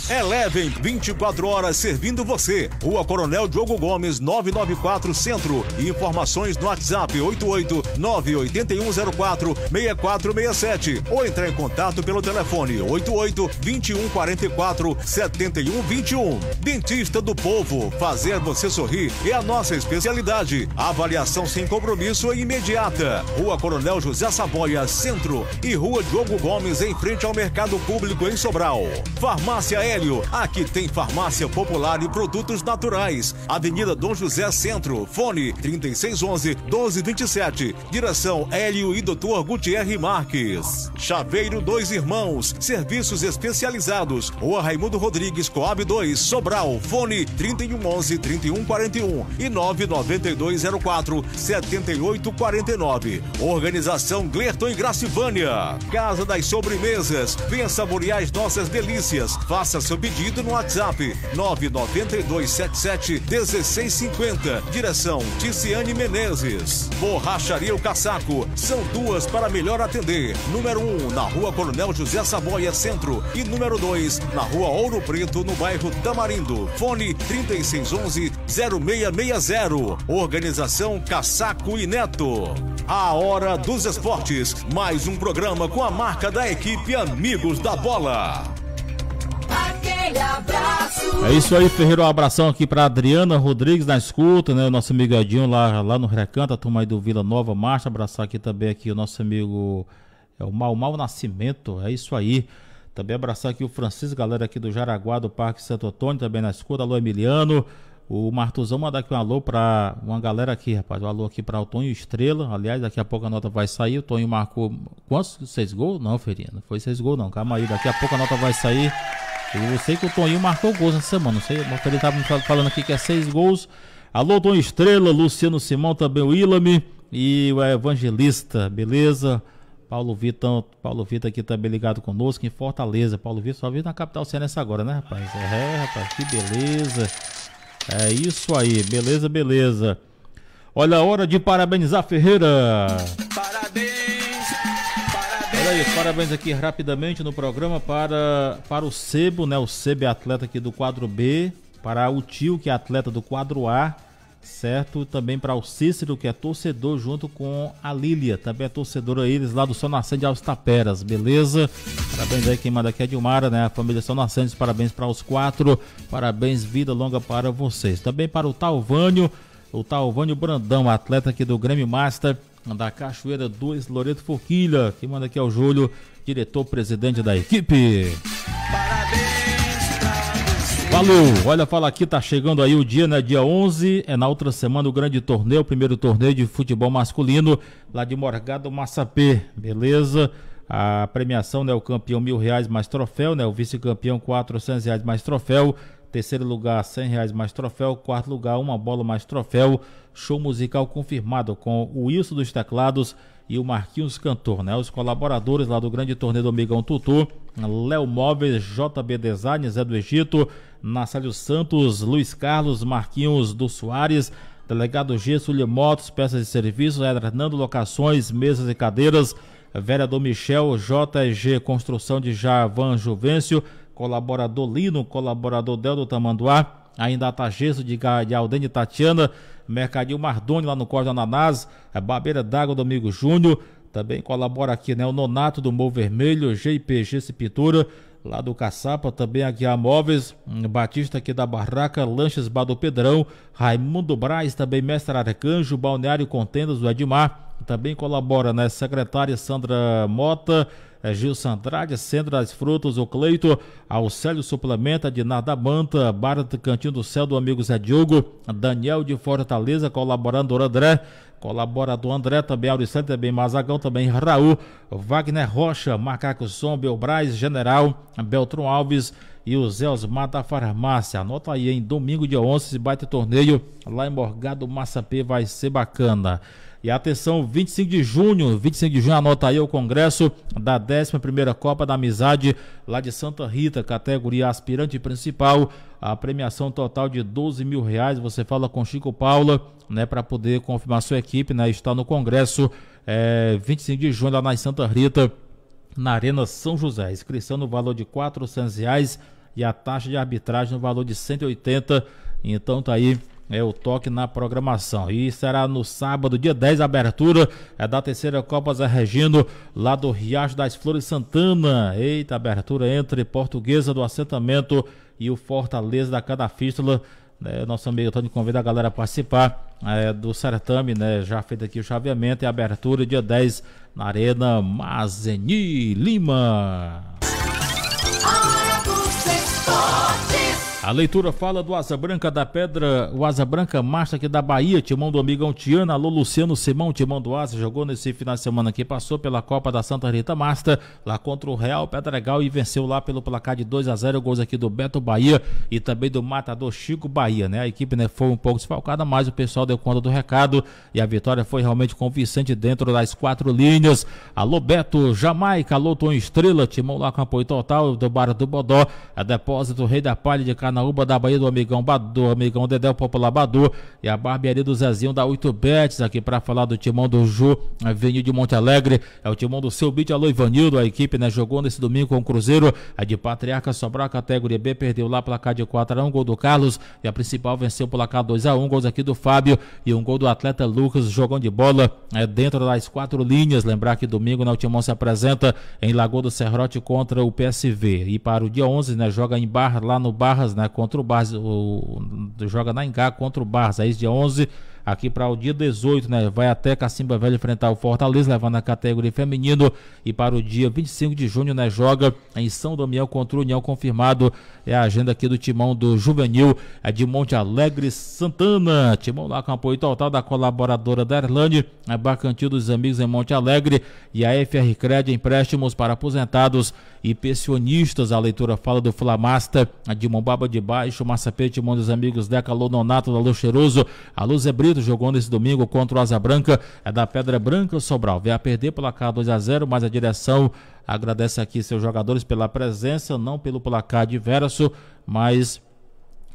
Eleven 24 horas servindo você. Rua Coronel Diogo Gomes, 994 Centro. Informações no WhatsApp 88 98104 6467 ou entrar em contato pelo telefone 88 2144 7121. Dentista do Povo. Fazer você sorrir é a nossa especialidade. Avaliação sem compromisso imediata. Rua Coronel José Saboia, Centro e Rua Diogo Gomes, em frente ao Mercado Público em Sobral. Farmácia Hélio, aqui tem farmácia popular e produtos naturais. Avenida Dom José Centro, fone 3611 1227. Direção Hélio e Dr. Gutierre Marques. Chaveiro Dois Irmãos, serviços especializados. Rua Raimundo Rodrigues, Coab 2, Sobral, fone 3111 3141 e 99204 78 849. Organização Glerton e Gracivânia. Casa das Sobremesas. Venha saborear as nossas delícias. Faça seu pedido no WhatsApp 99277 1650. Direção Ticiane Menezes. Borracharia O Caçaco. São duas para melhor atender. Número 1 um, na Rua Coronel José Saboia Centro e número 2 na Rua Ouro Preto no bairro Tamarindo. Fone 3611 0660. Organização Caçaco e Neto. Neto. A Hora dos Esportes, mais um programa com a marca da equipe Amigos da Bola. Aquele abraço. É isso aí, Ferreiro. Um abração aqui para Adriana Rodrigues na escuta, né? O nosso amigo Edinho lá, lá no Recanto, a turma aí do Vila Nova Marcha. Abraçar aqui também aqui o nosso amigo é o Mal Mal Nascimento. É isso aí. Também abraçar aqui o Francisco, galera aqui do Jaraguá, do Parque Santo Antônio, também na escuta. Alô, Emiliano. O Martuzão mandar aqui um alô para uma galera aqui, rapaz. Um alô aqui para o Tonho Estrela. Aliás, daqui a pouco a nota vai sair. O Tonho marcou quantos? Seis gols? Não, Ferinha. Não foi seis gols, não. Calma aí. Daqui a pouco a nota vai sair. Eu sei que o Tonho marcou gols essa semana. Não sei, o Ferinha tava falando aqui que é seis gols. Alô, Tonho Estrela, Luciano Simão, também o e o Evangelista, beleza? Paulo Vitor, Paulo Vitor aqui também ligado conosco em Fortaleza. Paulo Vitor só vive na capital cearense agora, né, rapaz? É, rapaz, que beleza. É isso aí, beleza, beleza. Olha a hora de parabenizar Ferreira. Parabéns, parabéns. Olha aí, parabéns aqui rapidamente no programa para, para o Sebo, né? O Sebo é atleta aqui do quadro B. Para o tio, que é atleta do quadro A certo? Também para o Cícero, que é torcedor, junto com a Lília, também é torcedora eles lá do São Nascente de Alves Taperas, beleza? Parabéns aí, quem manda aqui é a Dilmara, né? A família São Nascentes, parabéns para os quatro, parabéns, vida longa para vocês. Também para o Talvânio, o Talvânio Brandão, atleta aqui do Grêmio Master, da Cachoeira 2, Loreto Forquilha, quem manda aqui é o Júlio, diretor-presidente da equipe. Valeu! Olha, fala aqui, tá chegando aí o dia, né? Dia 11, é na outra semana o grande torneio, o primeiro torneio de futebol masculino lá de Morgado Massapê, beleza? A premiação, né? O campeão mil reais mais troféu, né? O vice-campeão quatrocentos reais mais troféu. Terceiro lugar, cem reais mais troféu. Quarto lugar, uma bola mais troféu. Show musical confirmado com o Wilson dos Teclados e o Marquinhos Cantor, né? Os colaboradores lá do grande torneio do Amigão Tutu, Léo Móveis, JB Design, Zé do Egito, Nassalho Santos, Luiz Carlos, Marquinhos do Soares, Delegado Gesso, Motos, Peças e Serviços, Hernando Locações, Mesas e Cadeiras, Vereador Michel, JG Construção de Javan Juvencio, Colaborador Lino, Colaborador Deldo Tamanduá, ainda Tageso de, de Aldene Tatiana, Mercadinho Mardoni lá no Córdoba Ananás, a Babeira d'Água Domingo Júnior, também colabora aqui né, o Nonato do Mou Vermelho, GIPG Pintura, lá do Caçapa, também aqui a Móveis, Batista aqui da Barraca, Lanches Bado Pedrão, Raimundo Braz, também Mestre Arcanjo, Balneário Contendas o Edmar, também colabora, né? Secretária Sandra Mota, é, Gil Sandrade, Centro das Frutas, o Cleito, Auxélio Suplementa, Dinar da Manta, bar do Cantinho do Céu, do amigo Zé Diogo, Daniel de Fortaleza, colaborando, o André, Colaborador André, também Auricente, também Mazagão, também Raul, Wagner Rocha, Macaco Som, Belbraz, General, Beltrão Alves e o Zé Osmar da Farmácia. Anota aí, em domingo dia 11, se bate torneio lá em Morgado Massapê vai ser bacana. E atenção, 25 de junho, 25 de junho, anota aí o congresso da 11ª Copa da Amizade lá de Santa Rita, categoria aspirante principal, a premiação total de 12 mil reais, você fala com Chico Paula, né, para poder confirmar sua equipe, né, está no congresso é, 25 de junho lá na Santa Rita, na Arena São José, inscrição no valor de 400 reais e a taxa de arbitragem no valor de 180, então tá aí é o toque na programação. E será no sábado, dia 10, a abertura é da terceira Copa Zé Regino, lá do Riacho das Flores Santana. Eita, abertura entre Portuguesa do Assentamento e o Fortaleza da Cadafístula. Né, nosso amigo Tony convida a galera a participar é, do certame, né? Já feito aqui o chaveamento e abertura dia 10 na Arena Mazeni Lima. A leitura fala do Asa Branca da Pedra, o Asa Branca marcha aqui da Bahia, timão do amigão Tiana, alô Luciano Simão, timão do Asa, jogou nesse final de semana que passou pela Copa da Santa Rita Master lá contra o Real Pedregal e venceu lá pelo placar de 2 a 0 gols aqui do Beto Bahia e também do Matador Chico Bahia, né? A equipe né, foi um pouco desfalcada, mas o pessoal deu conta do recado e a vitória foi realmente convincente dentro das quatro linhas. Alô Beto, Jamaica, alô Tom Estrela, timão lá com apoio total do Bar do Bodó, a depósito Rei da Palha de Canal na Uba da Bahia do amigão Badu, amigão Dedé, o popular Badu e a barbearia do Zezinho da Oito Bets, aqui para falar do timão do Ju, Avenida de Monte Alegre, é o timão do seu beat, alô Ivanildo, a equipe, né, jogou nesse domingo com o Cruzeiro, a é de Patriarca sobrou a categoria B, perdeu lá placar de 4 a 1, gol do Carlos, e a principal venceu placar 2 a 1, gols aqui do Fábio e um gol do atleta Lucas, jogão de bola, é dentro das quatro linhas, lembrar que domingo, na né, o timão se apresenta em Lagoa do Serrote contra o PSV, e para o dia 11, né, joga em Barra, lá no Barras, né, né? Contra o Barça, o, joga na Ingá contra o Barça, aí dia 11 aqui para o dia 18, né? Vai até Cacimba Velho enfrentar o Fortaleza, levando a categoria feminino. E para o dia 25 de junho, né? Joga em São Damião contra o União, confirmado. É a agenda aqui do timão do Juvenil é de Monte Alegre Santana. Timão lá com apoio total da colaboradora da Erlane, a é Bacantil dos Amigos em Monte Alegre e a FR Cred empréstimos para aposentados e pensionistas. A leitura fala do Flamasta, a de Mombaba de Baixo, Massapê, Timão dos Amigos, Deca Lononato, da Luz Cheiroso, a Luz é Brito Azevedo jogou nesse domingo contra o Asa Branca, é da Pedra Branca Sobral. Veio a perder placar 2 a 0, mas a direção agradece aqui seus jogadores pela presença, não pelo placar diverso, mas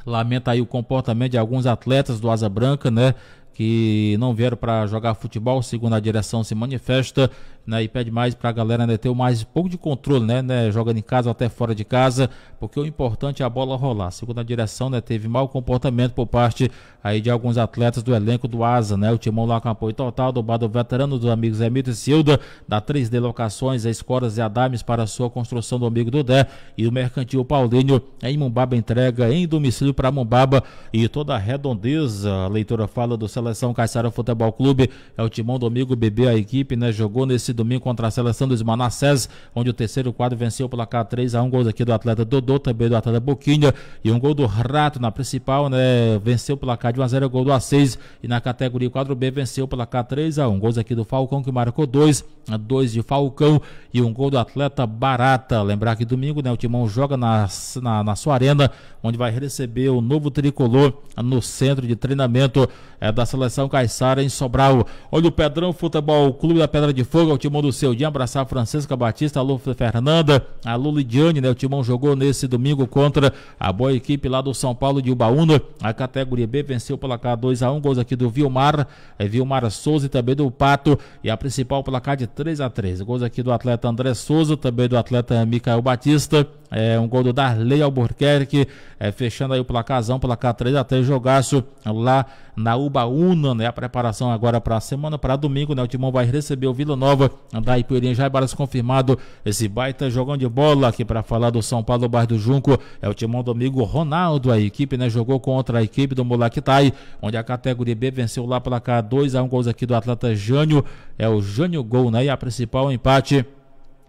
lamenta aí o comportamento de alguns atletas do Asa Branca, né? Que não vieram para jogar futebol, segundo a direção se manifesta, né? E pede mais para a galera né, ter mais um pouco de controle, né, né? Jogando em casa ou até fora de casa, porque o importante é a bola rolar. Segundo a direção, né, teve mau comportamento por parte aí de alguns atletas do elenco do Asa, né? O Timão lá com apoio total do bar veterano dos amigos Emílio e Silda, da três delocações a Escoras e Adames para a sua construção do amigo Dudé e o mercantil Paulinho em Mumbaba entrega em domicílio para Mumbaba e toda a redondeza. A leitura fala do Seleção Caixara Futebol Clube, é o Timão Domingo bebê a equipe, né? Jogou nesse domingo contra a seleção dos Manassés, onde o terceiro quadro venceu pela K 3 a 1 gols aqui do atleta Dodô, também do atleta Boquinha, e um gol do Rato na principal, né? Venceu pela K de 1 a 0 gol do A6, e na categoria 4B venceu pela K 3 a 1 gols aqui do Falcão que marcou a dois de Falcão e um gol do atleta Barata. Lembrar que domingo, né, o Timão joga na, na, na sua arena, onde vai receber o novo tricolor no centro de treinamento é, da seleção Caiçara em Sobral. Olha o Pedrão Futebol Clube da Pedra de Fogo, Timão do seu dia. Abraçar a Francisca Batista, alô Fernanda, alô Lidiane, né? O Timão jogou nesse domingo contra a boa equipe lá do São Paulo de Ubaúna. A categoria B venceu pela placar 2 a 1 um, gols aqui do Vilmar, é, Vilmar Souza e também do Pato. E a principal placar de 3 a 3 Gols aqui do atleta André Souza, também do atleta Micael Batista. É, um gol do Darley Albuquerque, é, fechando aí o placazão, placar 3 x 3 jogaço lá na Ubaúna, né? A preparação agora para a semana, para domingo, né? O Timão vai receber o Vila Nova Andai Poeirinha já é balanço confirmado. Esse baita jogão de bola aqui para falar do São Paulo, Bar do Junco. É o timão do amigo Ronaldo. A equipe né, jogou contra a equipe do Molactai, onde a categoria B venceu lá pela cá 2 a 1 um gols aqui do Atlanta Jânio. É o Jânio Gol, né? E a principal empate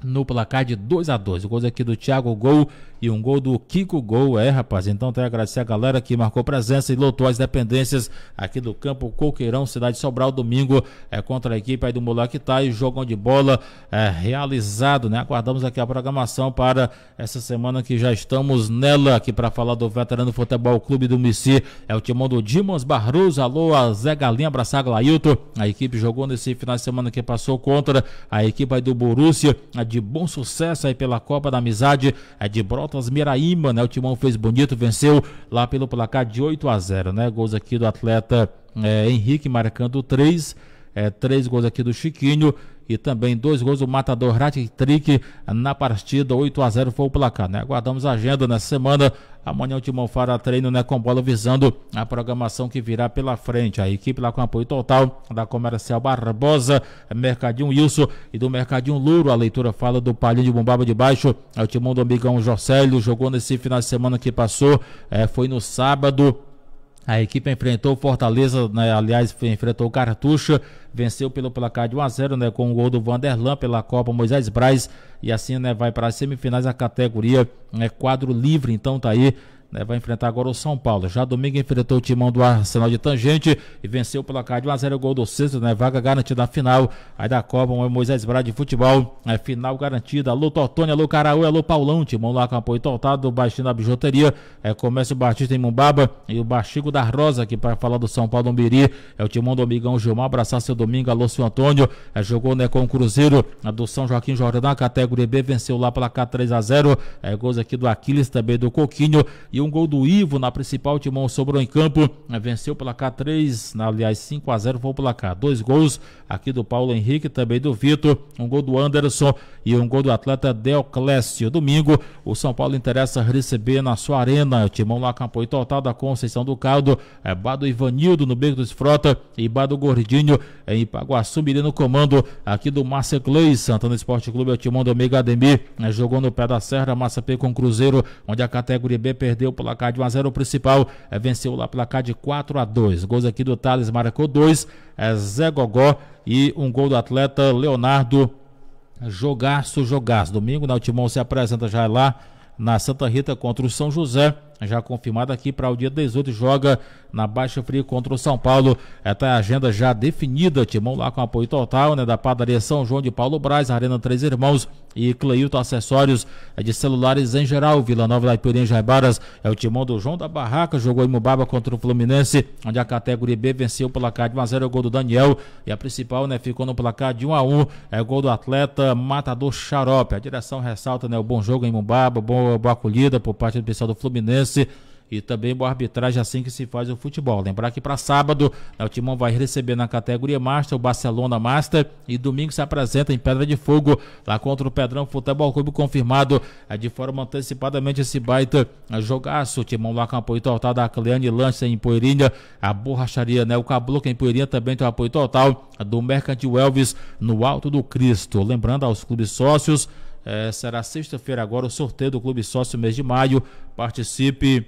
no placar de 2 a 2 O gol aqui do Thiago Gol e um gol do Kiko Gol, é rapaz. Então tenho que agradecer a galera que marcou presença e lotou as dependências aqui do campo Coqueirão, cidade de Sobral, domingo é contra a equipe aí do Mulaquitá e jogão de bola é, realizado, né? Aguardamos aqui a programação para essa semana que já estamos nela aqui para falar do Veterano Futebol Clube do Mici, é o timão do Dimas Barroso, alô, a Zé Galinha, abraçar Glailton, a equipe jogou nesse final de semana que passou contra a equipe aí do Borussia, é de bom sucesso aí pela Copa da Amizade, é de Bro Pelotas, Miraíma, né? O Timão fez bonito, venceu lá pelo placar de 8 a 0, né? Gols aqui do atleta é, Henrique marcando 3, é, 3 gols aqui do Chiquinho e também dois gols do matador Ratic na partida, 8 a 0 foi o placar, né? Aguardamos a agenda nessa semana. Amanhã o Timão fará treino né, com bola visando a programação que virá pela frente. A equipe lá com apoio total da Comercial Barbosa, Mercadinho Wilson e do Mercadinho Luro. A leitura fala do Palinho de Bombaba de Baixo. É o Timão do Amigão Jocélio jogou nesse final de semana que passou. É, foi no sábado a equipe enfrentou o Fortaleza, né, aliás, enfrentou o Cartucha, venceu pelo placar de 1 a 0 né, com o gol do Vanderlan pela Copa Moisés Braz e assim né, vai para as semifinais a categoria né, quadro livre. Então tá aí né, vai enfrentar agora o São Paulo. Já domingo enfrentou o timão do Arsenal de Tangente e venceu pela placar de 1 a 0 o gol do sexto, né? Vaga garantida na final. Aí da Copa, o Moisés Brade de futebol. É final garantida. Alô, Totônia, alô, Caraú, alô, Paulão. Timão lá com apoio total do Baixinho da Bijuteria. É Comércio Batista em Mumbaba e o Bastigo da Rosa aqui para falar do São Paulo Umbiri. É o timão do Amigão Gilmar. Abraçar seu domingo. Alô, seu Antônio. É, jogou né, com o Cruzeiro do São Joaquim Jordão, categoria B. Venceu lá pela K 3 a 0 É gols aqui do Aquiles, também do Coquinho. E o um gol do Ivo na principal, o Timão sobrou em campo, né, venceu pela k 3, aliás 5 a 0 foi o placar. Dois gols aqui do Paulo Henrique, também do Vitor, um gol do Anderson e um gol do atleta Deoclésio. Domingo, o São Paulo interessa receber na sua arena, o Timão lá acampou em total da Conceição do Caldo, é Bado Ivanildo no Beco dos Frota e Bado Gordinho em Paguaçu, no comando aqui do Márcia Clay, Santana Esporte Clube, é o Timão do Omega Ademir, né, jogou no pé da Serra, Massa P com Cruzeiro, onde a categoria B perdeu perdeu o placar de 1 a 0 O principal é, venceu lá o placar de 4 a 2 Gols aqui do Thales marcou 2, é, eh, Zé Gogó e um gol do atleta Leonardo. Jogaço, jogaço. Domingo, na Nautimão se apresenta já lá na Santa Rita contra o São José já confirmada aqui para o dia 18, joga na Baixa Fria contra o São Paulo. É, a agenda já definida, Timão lá com apoio total, né, da padaria São João de Paulo Braz, Arena Três Irmãos e Cleilton Acessórios é, de celulares em geral, Vila Nova da Ipurinha Jaibaras, é o Timão do João da Barraca, jogou em Mubaba contra o Fluminense, onde a categoria B venceu o placar de 1 a 0 é o gol do Daniel, e a principal, né, ficou no placar de 1 a 1 é o gol do atleta Matador Xarope. A direção ressalta, né, o bom jogo em Mubaba, boa, boa acolhida por parte do pessoal do Fluminense, Fluminense e também boa arbitragem assim que se faz o futebol. Lembrar que para sábado, o Timão vai receber na categoria Master o Barcelona Master e domingo se apresenta em Pedra de Fogo lá contra o Pedrão Futebol Clube confirmado é de forma antecipadamente esse baita jogaço. O Timão lá com apoio total da Cleane Lança em Poeirinha, a Borracharia, né? O que em Poeirinha também tem o apoio total do Mercantil Elvis no Alto do Cristo. Lembrando aos clubes sócios é, será sexta-feira agora o sorteio do Clube Sócio mês de maio. Participe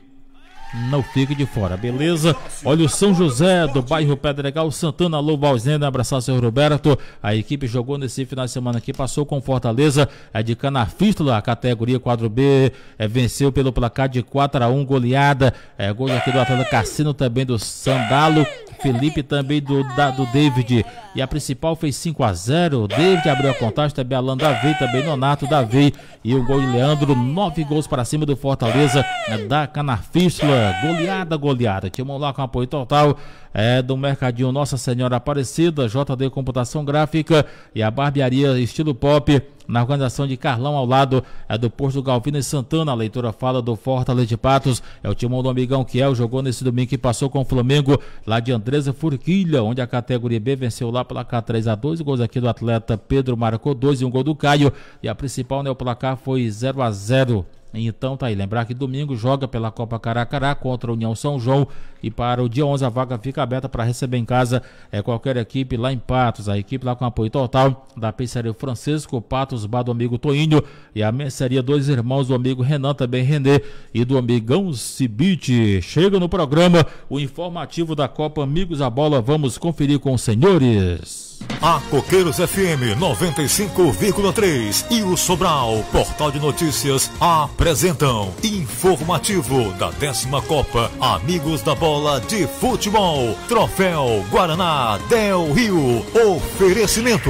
não fique de fora, beleza? Olha o São José do bairro Pedregal, Santana, Alô Balzenda, abraçar o seu Roberto. A equipe jogou nesse final de semana aqui, passou com Fortaleza, é de Canafístula, a categoria 4B, é, venceu pelo placar de 4 a 1 goleada. É, gol aqui do Atlético Cassino também do Sandalo, Felipe também do, da, do David. E a principal fez 5 a 0 David abriu a contagem, também Alan Davi, também Nonato Davi. E o gol de Leandro, 9 gols para cima do Fortaleza, é, da Canafístula. Goleada, goleada. Timão lá com apoio total é, do Mercadinho Nossa Senhora Aparecida, JD Computação Gráfica e a barbearia Estilo Pop na organização de Carlão ao lado é do Porto Galvino e Santana. A leitura fala do Fortaleza de Patos. É o timão do amigão Kiel, jogou nesse domingo que passou com o Flamengo lá de Andresa Furquilha, onde a categoria B venceu lá placar 3 a 2 Gols aqui do atleta Pedro marcou 2 e um gol do Caio. E a principal, né, o placar foi 0 a 0 então tá aí, lembrar que domingo joga pela Copa Caracará contra a União São João e para o dia 11 a vaga fica aberta para receber em casa é, qualquer equipe lá em Patos. A equipe lá com apoio total da pizzaria Francisco Patos, bar do amigo Toinho e a mercearia Dois Irmãos do amigo Renan, também René e do amigão Cibite. Chega no programa o informativo da Copa Amigos a Bola. Vamos conferir com os senhores. A Coqueiros FM 95,3 e o Sobral, portal de notícias, apresentam informativo da décima Copa Amigos da Bola de Futebol, Troféu Guaraná Del Rio, oferecimento.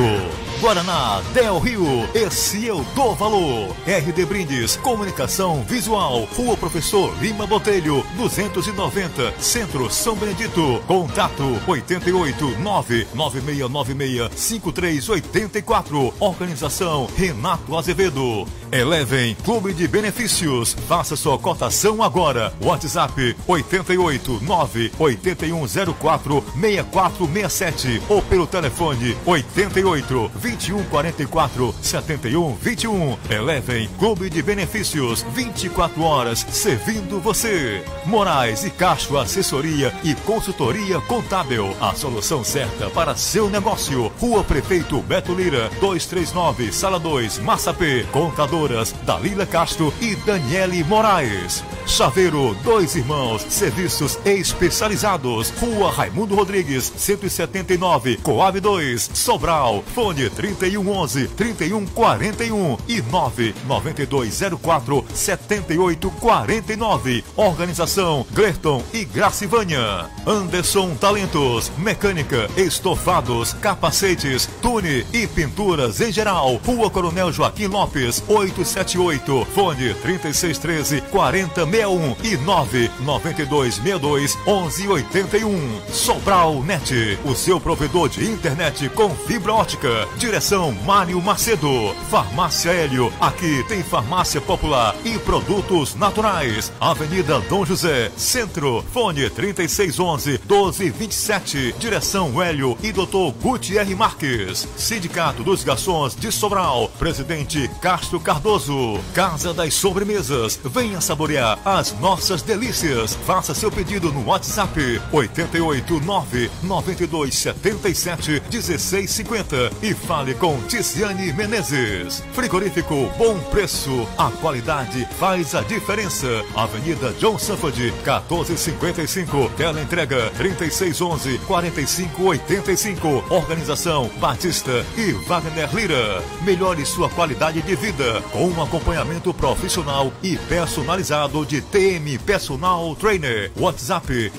Guaraná, Del Rio, esse eu é dou valor. RD Brindes, Comunicação Visual, Rua Professor Lima Botelho, 290, Centro São Benedito. Contato 88 99696 5384. Organização Renato Azevedo. Elevem Clube de Benefícios. Faça sua cotação agora. WhatsApp 88 9 8104 6467 ou pelo telefone 88 2144 7121. Elevem Clube de Benefícios 24 horas servindo você. Moraes e Castro Assessoria e Consultoria Contábil. A solução certa para seu negócio. Rua Prefeito Beto Lira 239, Sala 2, Massa P. Contadoras Dalila Castro e Daniele Moraes. Chaveiro Dois Irmãos Serviços especializados. Rua Raimundo Rodrigues 179, Coab 2, Sobral. Fone 3111 3141 e 99204 7849. Organização Glerton e Gracivânia. Anderson Talentos, mecânica, estofados, capacetes, tune e pinturas em geral. Rua Coronel Joaquim Lopes, 878, fone 3613 4061 e 99262 1181. Sobral Net, o seu provedor de internet com fibra ótica. De Direção Mário Macedo. Farmácia Hélio. Aqui tem farmácia popular e produtos naturais. Avenida Dom José, Centro. Fone 3611 1227. Direção Hélio e Dr. Gutierre Marques. Sindicato dos Garçons de Sobral. Presidente Castro Cardoso. Casa das Sobremesas. Venha saborear as nossas delícias. Faça seu pedido no WhatsApp 889 9277 1650 e faça Fale com Ticiane Menezes. Frigorífico Bom Preço. A qualidade faz a diferença. Avenida John Sanford, 1455. Tela entrega 3611 4585. Organização Batista e Wagner Lira. Melhore sua qualidade de vida com um acompanhamento profissional e personalizado de TM Personal Trainer. WhatsApp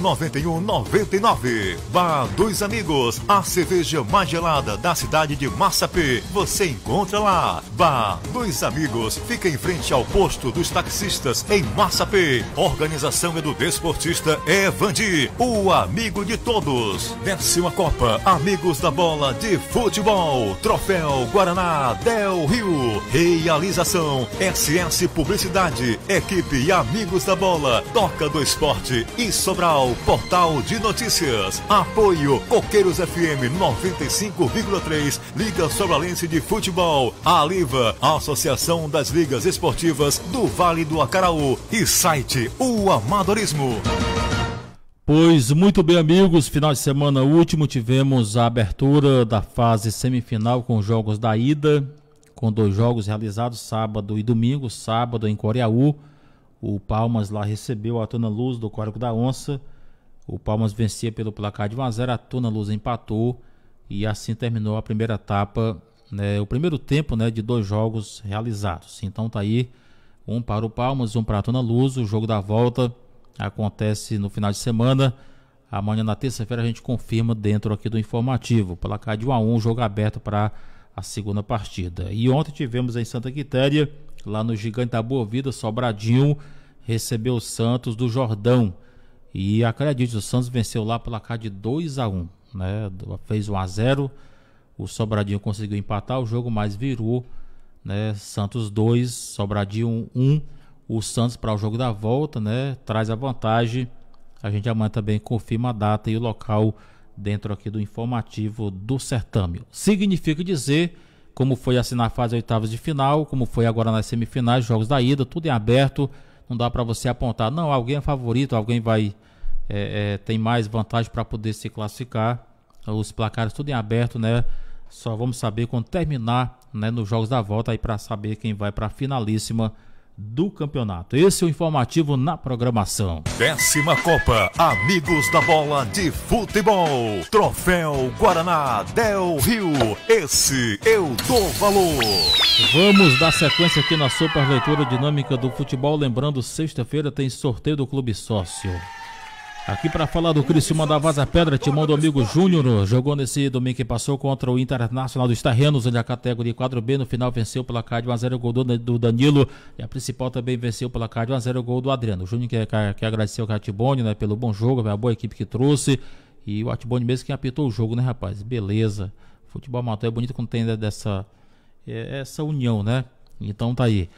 996659199. Bar dos Amigos. AC cerveja mais gelada da cidade de Massapê. Você encontra lá. Bar Dois Amigos fica em frente ao posto dos taxistas em Massapê. Organização é do desportista Evandi, o amigo de todos. Décima Copa, Amigos da Bola de Futebol. Troféu Guaraná Del Rio. Realização SS Publicidade, equipe e Amigos da Bola, Toca do Esporte e Sobral, Portal de Notícias. Apoio Coqueiros FM 95,3 Liga Sobralense de Futebol, a Aliva, Associação das Ligas Esportivas do Vale do Acaraú e site O Amadorismo. Pois muito bem, amigos, final de semana último tivemos a abertura da fase semifinal com os jogos da ida, com dois jogos realizados sábado e domingo, sábado em Coreaú. O Palmas lá recebeu a Tona Luz do Córrego da Onça o Palmas vencia pelo placar de 1 a 0, a Tuna Luz empatou e assim terminou a primeira etapa, né, o primeiro tempo né, de dois jogos realizados. Então tá aí, um para o Palmas, um para a Tuna Luz. O jogo da volta acontece no final de semana. Amanhã na terça-feira a gente confirma dentro aqui do informativo. Placar de 1 a 1, jogo aberto para a segunda partida. E ontem tivemos em Santa Quitéria, lá no Gigante da Boa Vida, Sobradinho recebeu o Santos do Jordão. E acredite, o Santos venceu lá pela placar de 2 a 1 né? Fez 1 a 0 o Sobradinho conseguiu empatar o jogo, mas virou, né? Santos 2, Sobradinho 1. O Santos para o jogo da volta, né? Traz a vantagem. A gente amanhã também confirma a data e o local dentro aqui do informativo do certame. Significa dizer como foi assim na fase oitavas de final, como foi agora nas semifinais, jogos da ida, tudo em aberto. Não dá para você apontar, não, alguém é favorito, alguém vai é, é, tem mais vantagem para poder se classificar. Os placares tudo em aberto, né? Só vamos saber quando terminar, né, nos jogos da volta aí para saber quem vai para a finalíssima do campeonato. Esse é o informativo na programação. Décima Copa Amigos da Bola de Futebol. Troféu Guaraná Del Rio. Esse eu dou valor. Vamos dar sequência aqui na Super leitura dinâmica do futebol. Lembrando, sexta-feira tem sorteio do Clube Sócio. Aqui para falar do Criciúma da Vaza Pedra, Timão do amigo Júnior jogou nesse domingo que passou contra o Internacional dos Tarrenos, onde a categoria 4B no final venceu pela placar de 1x0 gol do Danilo e a principal também venceu pela placar de 1x0 gol do Adriano. O Júnior quer, quer agradecer ao Catibone né, pelo bom jogo, a boa equipe que trouxe e o Atibone mesmo que apitou o jogo, né rapaz? Beleza. Futebol matou é bonito quando tem né, dessa é, essa união, né? Então tá aí.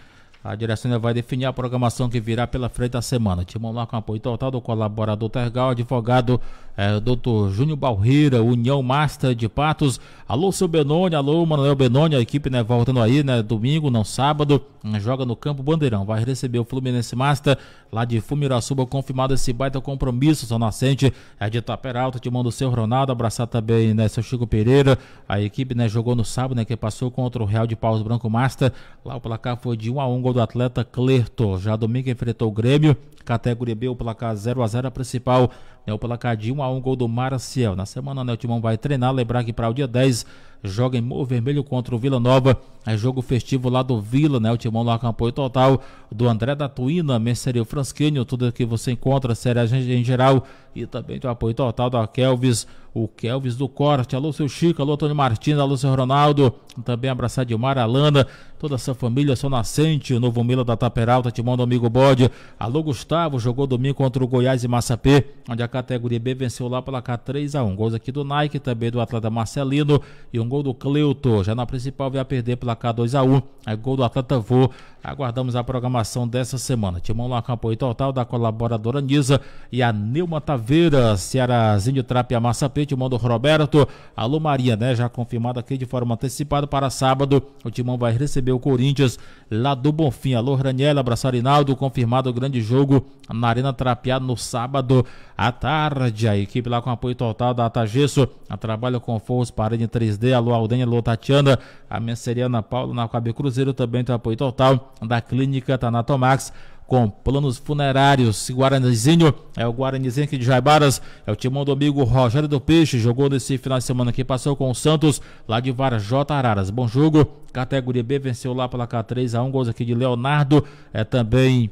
A direção ainda vai definir a programação que virá pela frente da semana. Timão lá com apoio total do colaborador Tergal, advogado é, Dr. Júnior Balrira, União Master de Patos. Alô, seu Benoni, alô, Manuel Benoni, a equipe né, voltando aí, né? Domingo, não sábado, hum, joga no Campo Bandeirão. Vai receber o Fluminense Master lá de Fumirassuba, confirmado esse baita compromisso. São Nascente é de Itaperalta, Timão do seu Ronaldo. Abraçar também, né, seu Chico Pereira. A equipe né, jogou no sábado, né? Que passou contra o Real de Paus Branco Master. Lá o placar foi de 1 a 1 gol do atleta Clerto. Já domingo enfrentou o Grêmio, categoria B, o placar 0 a 0 a principal né, o placar de 1 a 1 gol do Marcial. Na semana, né, o Timão vai treinar, lembrar que para o dia 10 joga em Morro Vermelho contra o Vila Nova. É jogo festivo lá do Vila, né? O Timão lá com apoio total do André da Tuína, Mercerio Fransquinho, tudo que você encontra, série A em geral, e também do apoio total da Kelvis, o Kelvis do Corte. Alô, seu Chico, alô, Antônio Martins, alô, seu Ronaldo, também abraçar Mara Alana, toda essa família, seu Nascente, o Novo Mila da Taperalta, Timão do Amigo Bode. Alô, Gustavo, jogou domingo contra o Goiás e Massapê, onde a categoria B, venceu lá pela K3x1. Gols aqui do Nike, também do atleta Marcelino e um gol do Cleuto. Já na principal veio a perder pela K2x1. Aí gol do atleta Vô. Aguardamos a programação dessa semana. Timão lá Campo apoio total da colaboradora Nisa e a Nilma Taveira. Cearazinho Trap a Massapê, timão do Roberto. Alô Maria, né? Já confirmado aqui de forma antecipada para sábado. O timão vai receber o Corinthians lá do Bonfim. Alô Raniela, abraço Arinaldo. Confirmado o grande jogo na Arena Trapeado no sábado. A tarde. A equipe lá com apoio total da Atagesso. A trabalho com Forros, Parede 3D, a Aldenha, alô Tatiana, a Messeriana Paulo, na Cabe Cruzeiro também tem apoio total da Clínica Tanatomax com planos funerários. Guaranizinho é o Guaranizinho aqui de Jaibaras, é o timão do amigo Rogério do Peixe, jogou nesse final de semana que passou com o Santos, lá de Varajota Araras. Bom jogo, categoria B venceu lá pela K3 a 1, gols aqui de Leonardo, é também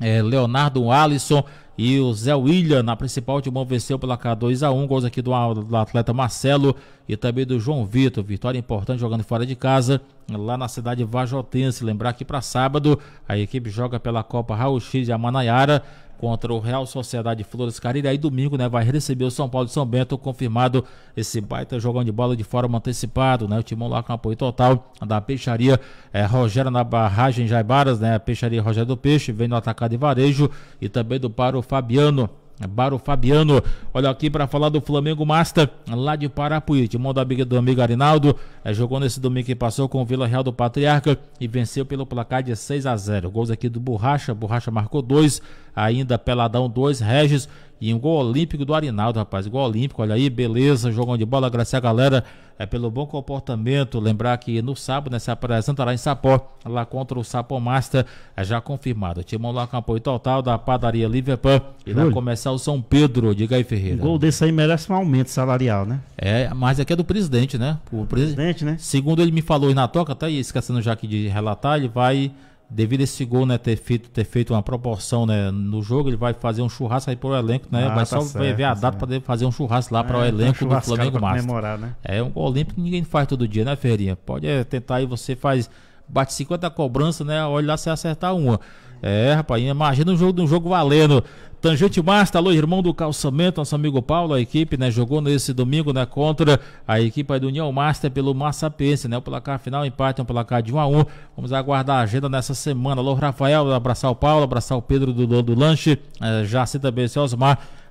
é, Leonardo Alisson e o Zé William. Na principal, de mão venceu pela k 2 a 1 um, Gols aqui do, do, atleta Marcelo e também do João Vitor. Vitória importante jogando fora de casa, lá na cidade vajotense. Lembrar que para sábado a equipe joga pela Copa Raul X de Amanaiara contra o Real Sociedade Flores Cariri. Aí domingo, né, vai receber o São Paulo de São Bento, confirmado esse baita jogão de bola de forma antecipado né? O Timão lá com apoio total da Peixaria é, Rogério na barragem Jaibaras, né? A Peixaria Rogério do Peixe, vem no atacado de varejo e também do Paro Fabiano Baro Fabiano, olha aqui para falar do Flamengo Master, lá de Parapuí, timão da amiga do amigo Arinaldo, é, jogou nesse domingo que passou com o Vila Real do Patriarca e venceu pelo placar de 6 a 0. Gols aqui do Borracha, Borracha marcou dois, ainda Peladão dois, Regis e um gol olímpico do Arinaldo, rapaz. Gol olímpico, olha aí, beleza. Jogão de bola, agradecer a galera é, pelo bom comportamento Lembrar que no sábado, né, se apresentará em Sapó, lá contra o Sapo Master, é, já confirmado. Timão lá com apoio total da padaria Liverpool. E vai começar o São Pedro, diga aí, Ferreira. Um gol desse aí merece um aumento salarial, né? É, mas aqui é do presidente, né? O presidente, né? Segundo ele me falou na toca, tá aí esquecendo já aqui de relatar, ele vai devido a esse gol, né, ter feito, ter feito uma proporção, né, no jogo, ele vai fazer um churrasco aí pro elenco, né, ah, vai tá só certo, ver a data para fazer um churrasco lá para o é, elenco tá do Flamengo Master. Né? É um gol olímpico que ninguém faz todo dia, né, Ferreirinha? Pode é, tentar aí, você faz bate 50 cobranças, né? Olha lá se acertar uma. É, rapaz, imagina um jogo um jogo valendo. Tangente master alô, irmão do calçamento, nosso amigo Paulo, a equipe, né? Jogou nesse domingo, né? Contra a equipe do União Master pelo Massapense, né? O placar final, empate, um placar de 1 a 1 Vamos aguardar a agenda nessa semana. Alô, Rafael, abraçar o Paulo, abraçar o Pedro do, do, do lanche, é, Jaci também, Celso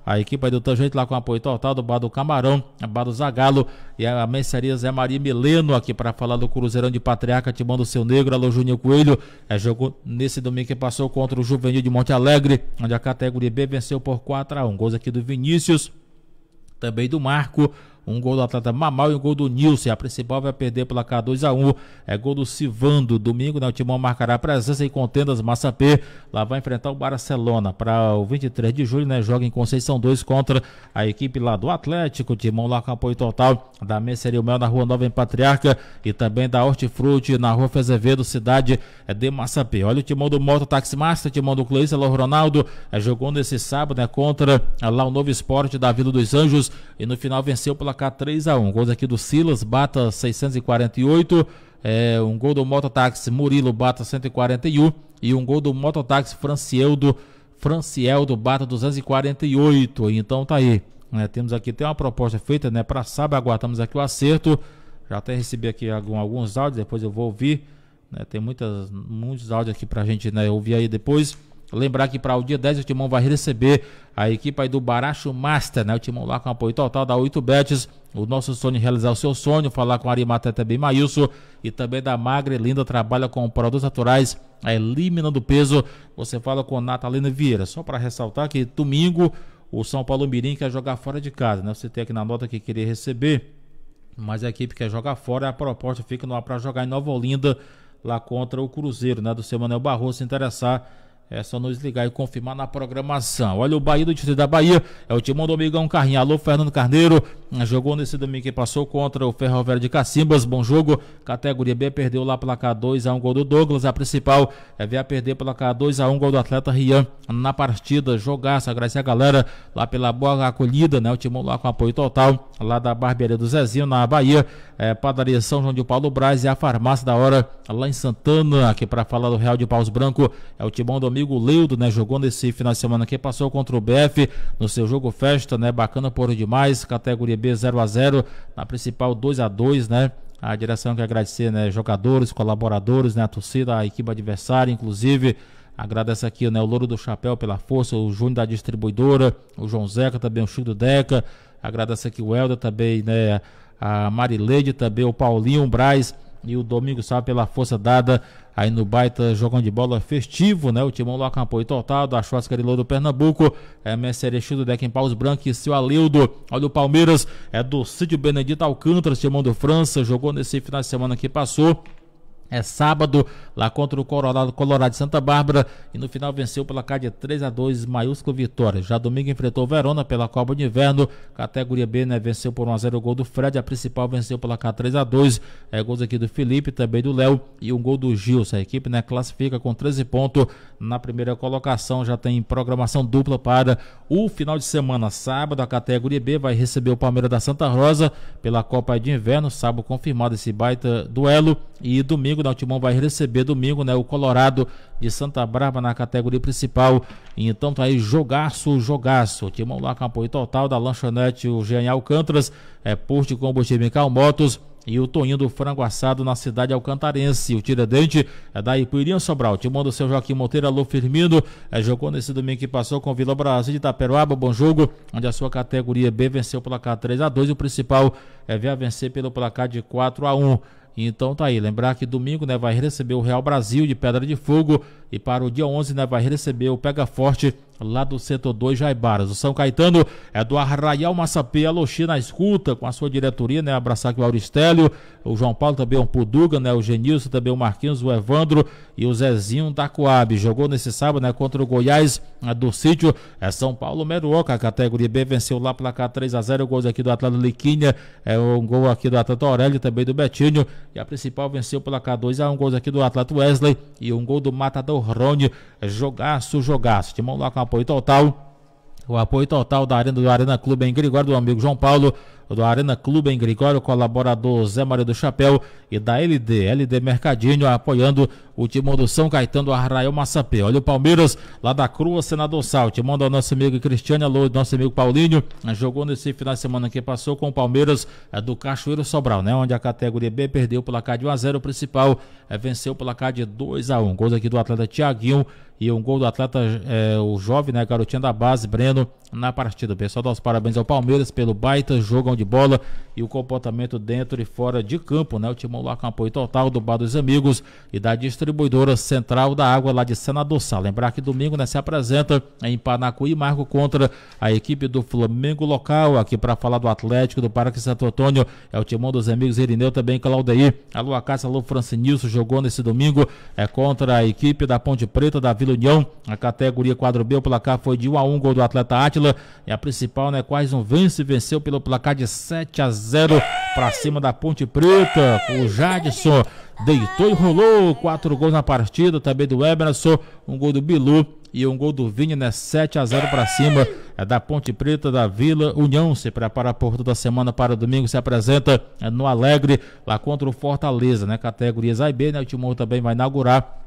a equipe do Tangente lá com apoio total do Bar do Camarão, Bar do Zagalo e a mensaria Zé Maria Mileno aqui para falar do Cruzeirão de Patriarca, Timão o Seu Negro, Alô Juninho Coelho. É jogo nesse domingo que passou contra o Juvenil de Monte Alegre, onde a categoria B venceu por 4 a 1. Gols aqui do Vinícius, também do Marco, um gol do atleta Mamal e um gol do Nilson. A principal vai perder pela K2 a 1. É gol do Sivando. Domingo, né, o Timão marcará presença e contendas Massa P. Lá vai enfrentar o Barcelona. Para o 23 de julho, né, joga em Conceição 2 contra a equipe lá do Atlético. Timão lá com apoio total da o Mel na Rua Nova em Patriarca e também da Hortifruti na Rua Fezevedo, cidade de Massa P. Olha o Timão do Moto Taxi Master, Timão do Cleice, Alô Ronaldo, é, jogou nesse sábado né, contra lá o Novo Esporte da Vila dos Anjos e no final venceu pela placar 3 a 1 Gols aqui do Silas, bata 648. É, um gol do Mototáxi Murilo, bata 141. E um gol do Mototáxi Francieldo, Francieldo, bata 248. Então tá aí. Né? Temos aqui, tem uma proposta feita né, para sábado, aguardamos aqui o acerto. Já até recebi aqui algum, alguns áudios, depois eu vou ouvir. Né? Tem muitas, muitos áudios aqui para a gente né, ouvir aí depois. Lembrar que para o dia 10 o Timão vai receber a equipe do Baracho Master, né? O Timão lá com apoio total da 8 Bets. O nosso sonho é realizar o seu sonho, falar com a Arimata também, Mailson e também da Magre Linda, trabalha com produtos naturais, é, eliminando peso. Você fala com Natalina Vieira. Só para ressaltar que domingo o São Paulo Mirim quer jogar fora de casa, né? Você tem aqui na nota que queria receber, mas a equipe quer jogar fora, a proposta fica no ar para jogar em Nova Olinda, lá contra o Cruzeiro, né? Do seu Manuel Barroso se interessar é só nos ligar e confirmar na programação. Olha o Bahia do Distrito da Bahia. É o Timão Domingão Carrinho. Alô, Fernando Carneiro. Jogou nesse domingo que passou contra o Ferroviário de Cacimbas. Bom jogo. Categoria B perdeu lá k 2 a 1 um gol do Douglas. A principal é ver a perder k 2 a 1 um gol do atleta Rian na partida. Jogaço. Agradecer a galera lá pela boa acolhida, né? O Timão lá com apoio total. Lá da barbearia do Zezinho, na Bahia. É, padaria São João de Paulo Braz e a farmácia da hora lá em Santana. Aqui para falar do Real de Paus Branco. É o Timão Domingão amigo Leudo, né? Jogou nesse final de semana aqui, passou contra o BF no seu jogo festa, né? Bacana por demais, categoria B 0 a 0 na principal 2 a 2 né? A direção quer agradecer, né? Jogadores, colaboradores, né? A torcida, a equipe adversária, inclusive. Agradece aqui né, o Louro do Chapéu pela força, o Júnior da distribuidora, o João Zeca, também o Chico do Deca. Agradece aqui o Helder também, né? A Marileide também, o Paulinho o Braz e o Domingo Sá pela força dada Aí no baita jogão de bola festivo, né? O Timão lá acampou e total, a Churrascarilô do Pernambuco, é Messerexi do Deck em Paus Branco e seu Aleudo. Olha o Palmeiras, é do Cídio Benedito Alcântara, Timão do França, jogou nesse final de semana que passou. É sábado, lá contra o Colorado, Colorado de Santa Bárbara, e no final venceu pela placar de 3 a 2 maiúsculo vitória. Já domingo enfrentou Verona pela Copa de Inverno, categoria B, né, venceu por 1 a 0 o gol do Fred, a principal venceu pela K 3 a 2. É gols aqui do Felipe, também do Léo e um gol do Gil. A equipe, né, classifica com 13 pontos na primeira colocação, já tem programação dupla para o final de semana, sábado, a categoria B vai receber o Palmeiras da Santa Rosa pela Copa de Inverno, sábado confirmado esse baita duelo e domingo domingo, né? O Timão vai receber domingo, né? O Colorado de Santa Brava na categoria principal. Então tá aí jogaço, jogaço. O Timão lá com apoio total da lanchonete, o Jean Alcântaras, é posto de combustível em Motos e o Toninho do Frango Assado na cidade alcantarense. O Tiradente é da Ipuirinha Sobral. Timão do seu Joaquim Monteiro, alô Firmino, é, jogou nesse domingo que passou com o Vila Brasil de Itaperuaba, bom jogo, onde a sua categoria B venceu pelo placar 3 a 2 e o principal é, veio a vencer pelo placar de 4 a 1 então tá aí, lembrar que domingo né, vai receber o Real Brasil de Pedra de Fogo e para o dia 11 né, vai receber o Pega Forte lá do setor 2 Jaibaras. O São Caetano é do Arraial Massapê, Aloxi na escuta, com a sua diretoria, né? Abraçar aqui o Auristélio, o João Paulo também, o Puduga, né? O Genilson também, o Marquinhos, o Evandro e o Zezinho da Coab. Jogou nesse sábado, né? Contra o Goiás né, do sítio, é São Paulo Meruoca, a categoria B venceu lá placar 3 a 0 gols aqui do Atlético Liquinha, é um gol aqui do Atlético Aurélio, também do Betinho, e a principal venceu placar 2 a 1 gols aqui do Atlético Wesley e um gol do Matador Rony, jogaço, jogaço. Timão lá com a apoio total. O apoio total da Arena do Arena Clube em Gregório do amigo João Paulo, do Arena Clube em Gregório, colaborador Zé Maria do Chapéu e da LD, LD Mercadinho, apoiando o timão do São Caetano do Arraial Massapê. Olha o Palmeiras lá da Crua, Senador Salte. Manda ao nosso amigo Cristiano, alô, nosso amigo Paulinho, jogou nesse final de semana que passou com o Palmeiras é do Cachoeiro Sobral, né? Onde a categoria B perdeu o placar de 1x0, o principal é, venceu o placar de 2x1. Gols aqui do atleta Tiaguinho e um gol do atleta, é, o jovem, né, garotinho da base, Breno, na partida. Pessoal, dá os parabéns ao Palmeiras pelo baita jogo onde de bola e o comportamento dentro e fora de campo, né? O Timão lá com apoio total do Bar dos Amigos e da distribuidora Central da Água lá de Senador Sá. Lembrar que domingo, né, se apresenta em Panacuí, Marco contra a equipe do Flamengo local, aqui para falar do Atlético, do Parque Santo Antônio, é o Timão dos Amigos Irineu, também Claudeir, alô Cássia, alô Francinilson, jogou nesse domingo, é contra a equipe da Ponte Preta, da Vila União, a categoria quadro B, o placar foi de 1 a 1 gol do atleta Átila, e a principal, né, quase um vence, venceu pelo placar de 7 a 0 0 para cima da Ponte Preta. O Jadson deitou e rolou. Quatro gols na partida, também do Emerson, um gol do Bilu e um gol do Vini, né? 7 a 0 para cima é da Ponte Preta da Vila União. Se prepara por toda semana para domingo, se apresenta é no Alegre, lá contra o Fortaleza, né? Categorias A e B, né? O Timor também vai inaugurar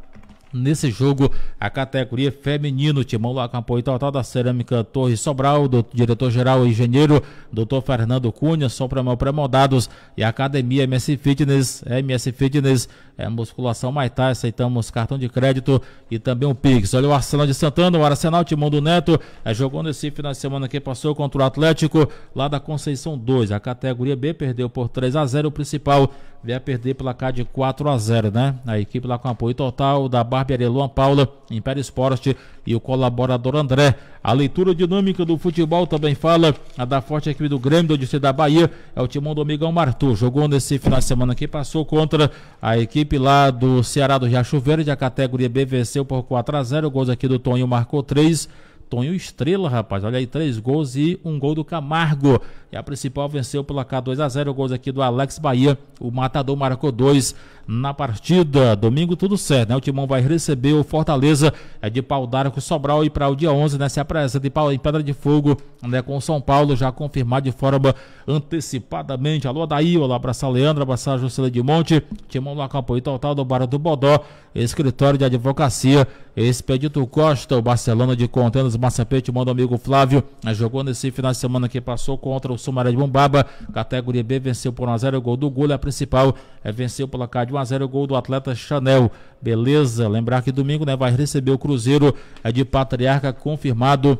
nesse jogo. A categoria feminino, Timão lá com apoio total da Cerâmica Torres Sobral, do diretor-geral engenheiro, doutor Fernando Cunha, mal Premodados e Academia MS Fitness, MS Fitness, é, Musculação Maitá, aceitamos cartão de crédito e também o Pix. Olha o Arsenal de Santana, o Arsenal, Timão do Neto, é, jogou nesse final de semana que passou contra o Atlético, lá da Conceição 2. A categoria B perdeu por 3 a 0 o principal vier a perder placar de 4 a 0, né? A equipe lá com apoio total da Barbearia Luan Paula, Império Esporte e o colaborador André. A leitura dinâmica do futebol também fala a da forte equipe do Grêmio do Distrito da Bahia, é o Timão Domingão Martu. Jogou nesse final de semana que passou contra a equipe lá do Ceará do Riacho Verde, a categoria B venceu por 4 a 0, gols aqui do Tonho marcou 3 Tonho Estrela, rapaz. Olha aí, três gols e um gol do Camargo. E a principal venceu pelo k 2 a 0 Gols aqui do Alex Bahia. O Matador marcou dois na partida. Domingo tudo certo, né? O Timão vai receber o Fortaleza é de pau com Sobral e para o dia 11, né? Se apresenta de pau em Pedra de Fogo, né? Com São Paulo já confirmado de forma antecipadamente. Alô, Daí, olá, abraçar Leandro, abraçar Juscelino de Monte. Timão no Acampo e total do Barra do Bodó, escritório de advocacia Expedito Costa, o Barcelona de Contanos Massapete, manda amigo Flávio, jogou nesse final de semana que passou contra o Sumaré de Bombaba, categoria B, venceu por 1x0, gol do gol a principal é, venceu pela placar de 1x0, gol do atleta Chanel, beleza? Lembrar que domingo né, vai receber o Cruzeiro é, de Patriarca, confirmado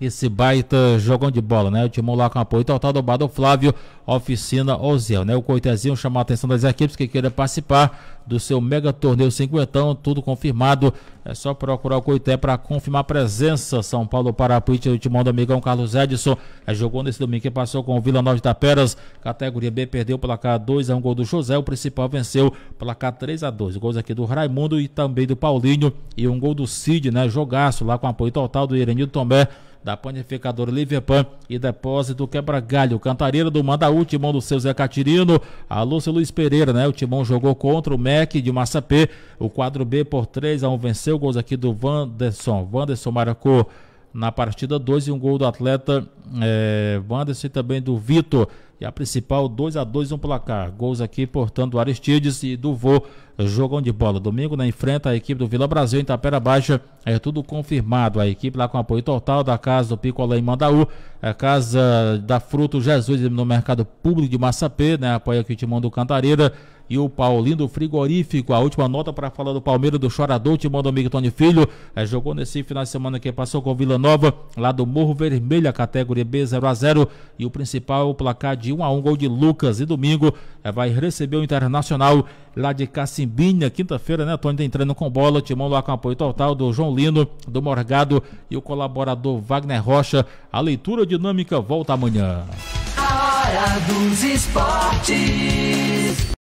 esse baita jogão de bola, né? O Timão lá com apoio total do Bado Flávio, Oficina Ozel, né? O Coitezinho chamar a atenção das equipes que queiram participar do seu mega torneio cinquentão, tudo confirmado. É só procurar o Coité para confirmar a presença. São Paulo Parapuíte, o Timão do amigão Carlos Edson, é, jogou nesse domingo que passou com o Vila Nova de Taperas, categoria B, perdeu o placar 2 a 1 um gol do José, o principal venceu placar 3 a 2 Gols aqui do Raimundo e também do Paulinho e um gol do Cid, né? Jogaço lá com apoio total do Irenildo Tomé da panificadora Liverpan e depósito Quebra-Galho. Cantareira do Mandaú, timão do seu Zé Catirino. A Lúcia Luiz Pereira, né? O timão jogou contra o MEC de P. O quadro B por 3 a 1 venceu. Gols aqui do Vanderson. Vanderson marcou na partida 2 e um gol do atleta é, e também do Vitor. E a principal 2 a 2 um placar. Gols aqui, portanto, do Aristides e do Vô. Jogão de bola. Domingo, na né, enfrenta a equipe do Vila Brasil em Tapera Baixa. É tudo confirmado. A equipe lá com apoio total da Casa do Picolé em Mandaú. A é Casa da Fruto Jesus no Mercado Público de Massapê, né? Apoia aqui o timão do Cantareira e o Paulinho do Frigorífico. A última nota para falar do Palmeiras do Chorador, Timão do amigo Tony Filho. É, jogou nesse final de semana que passou com o Vila Nova, lá do Morro Vermelho, a categoria B 0 a 0 E o principal o placar de 1 a 1 gol de Lucas. E domingo é, vai receber o Internacional lá de Cacimbinha, quinta-feira, né? Tony tá entrando com bola, Timão lá com apoio total do João Lino, do Morgado e o colaborador Wagner Rocha. A leitura dinâmica volta amanhã. A hora dos esportes.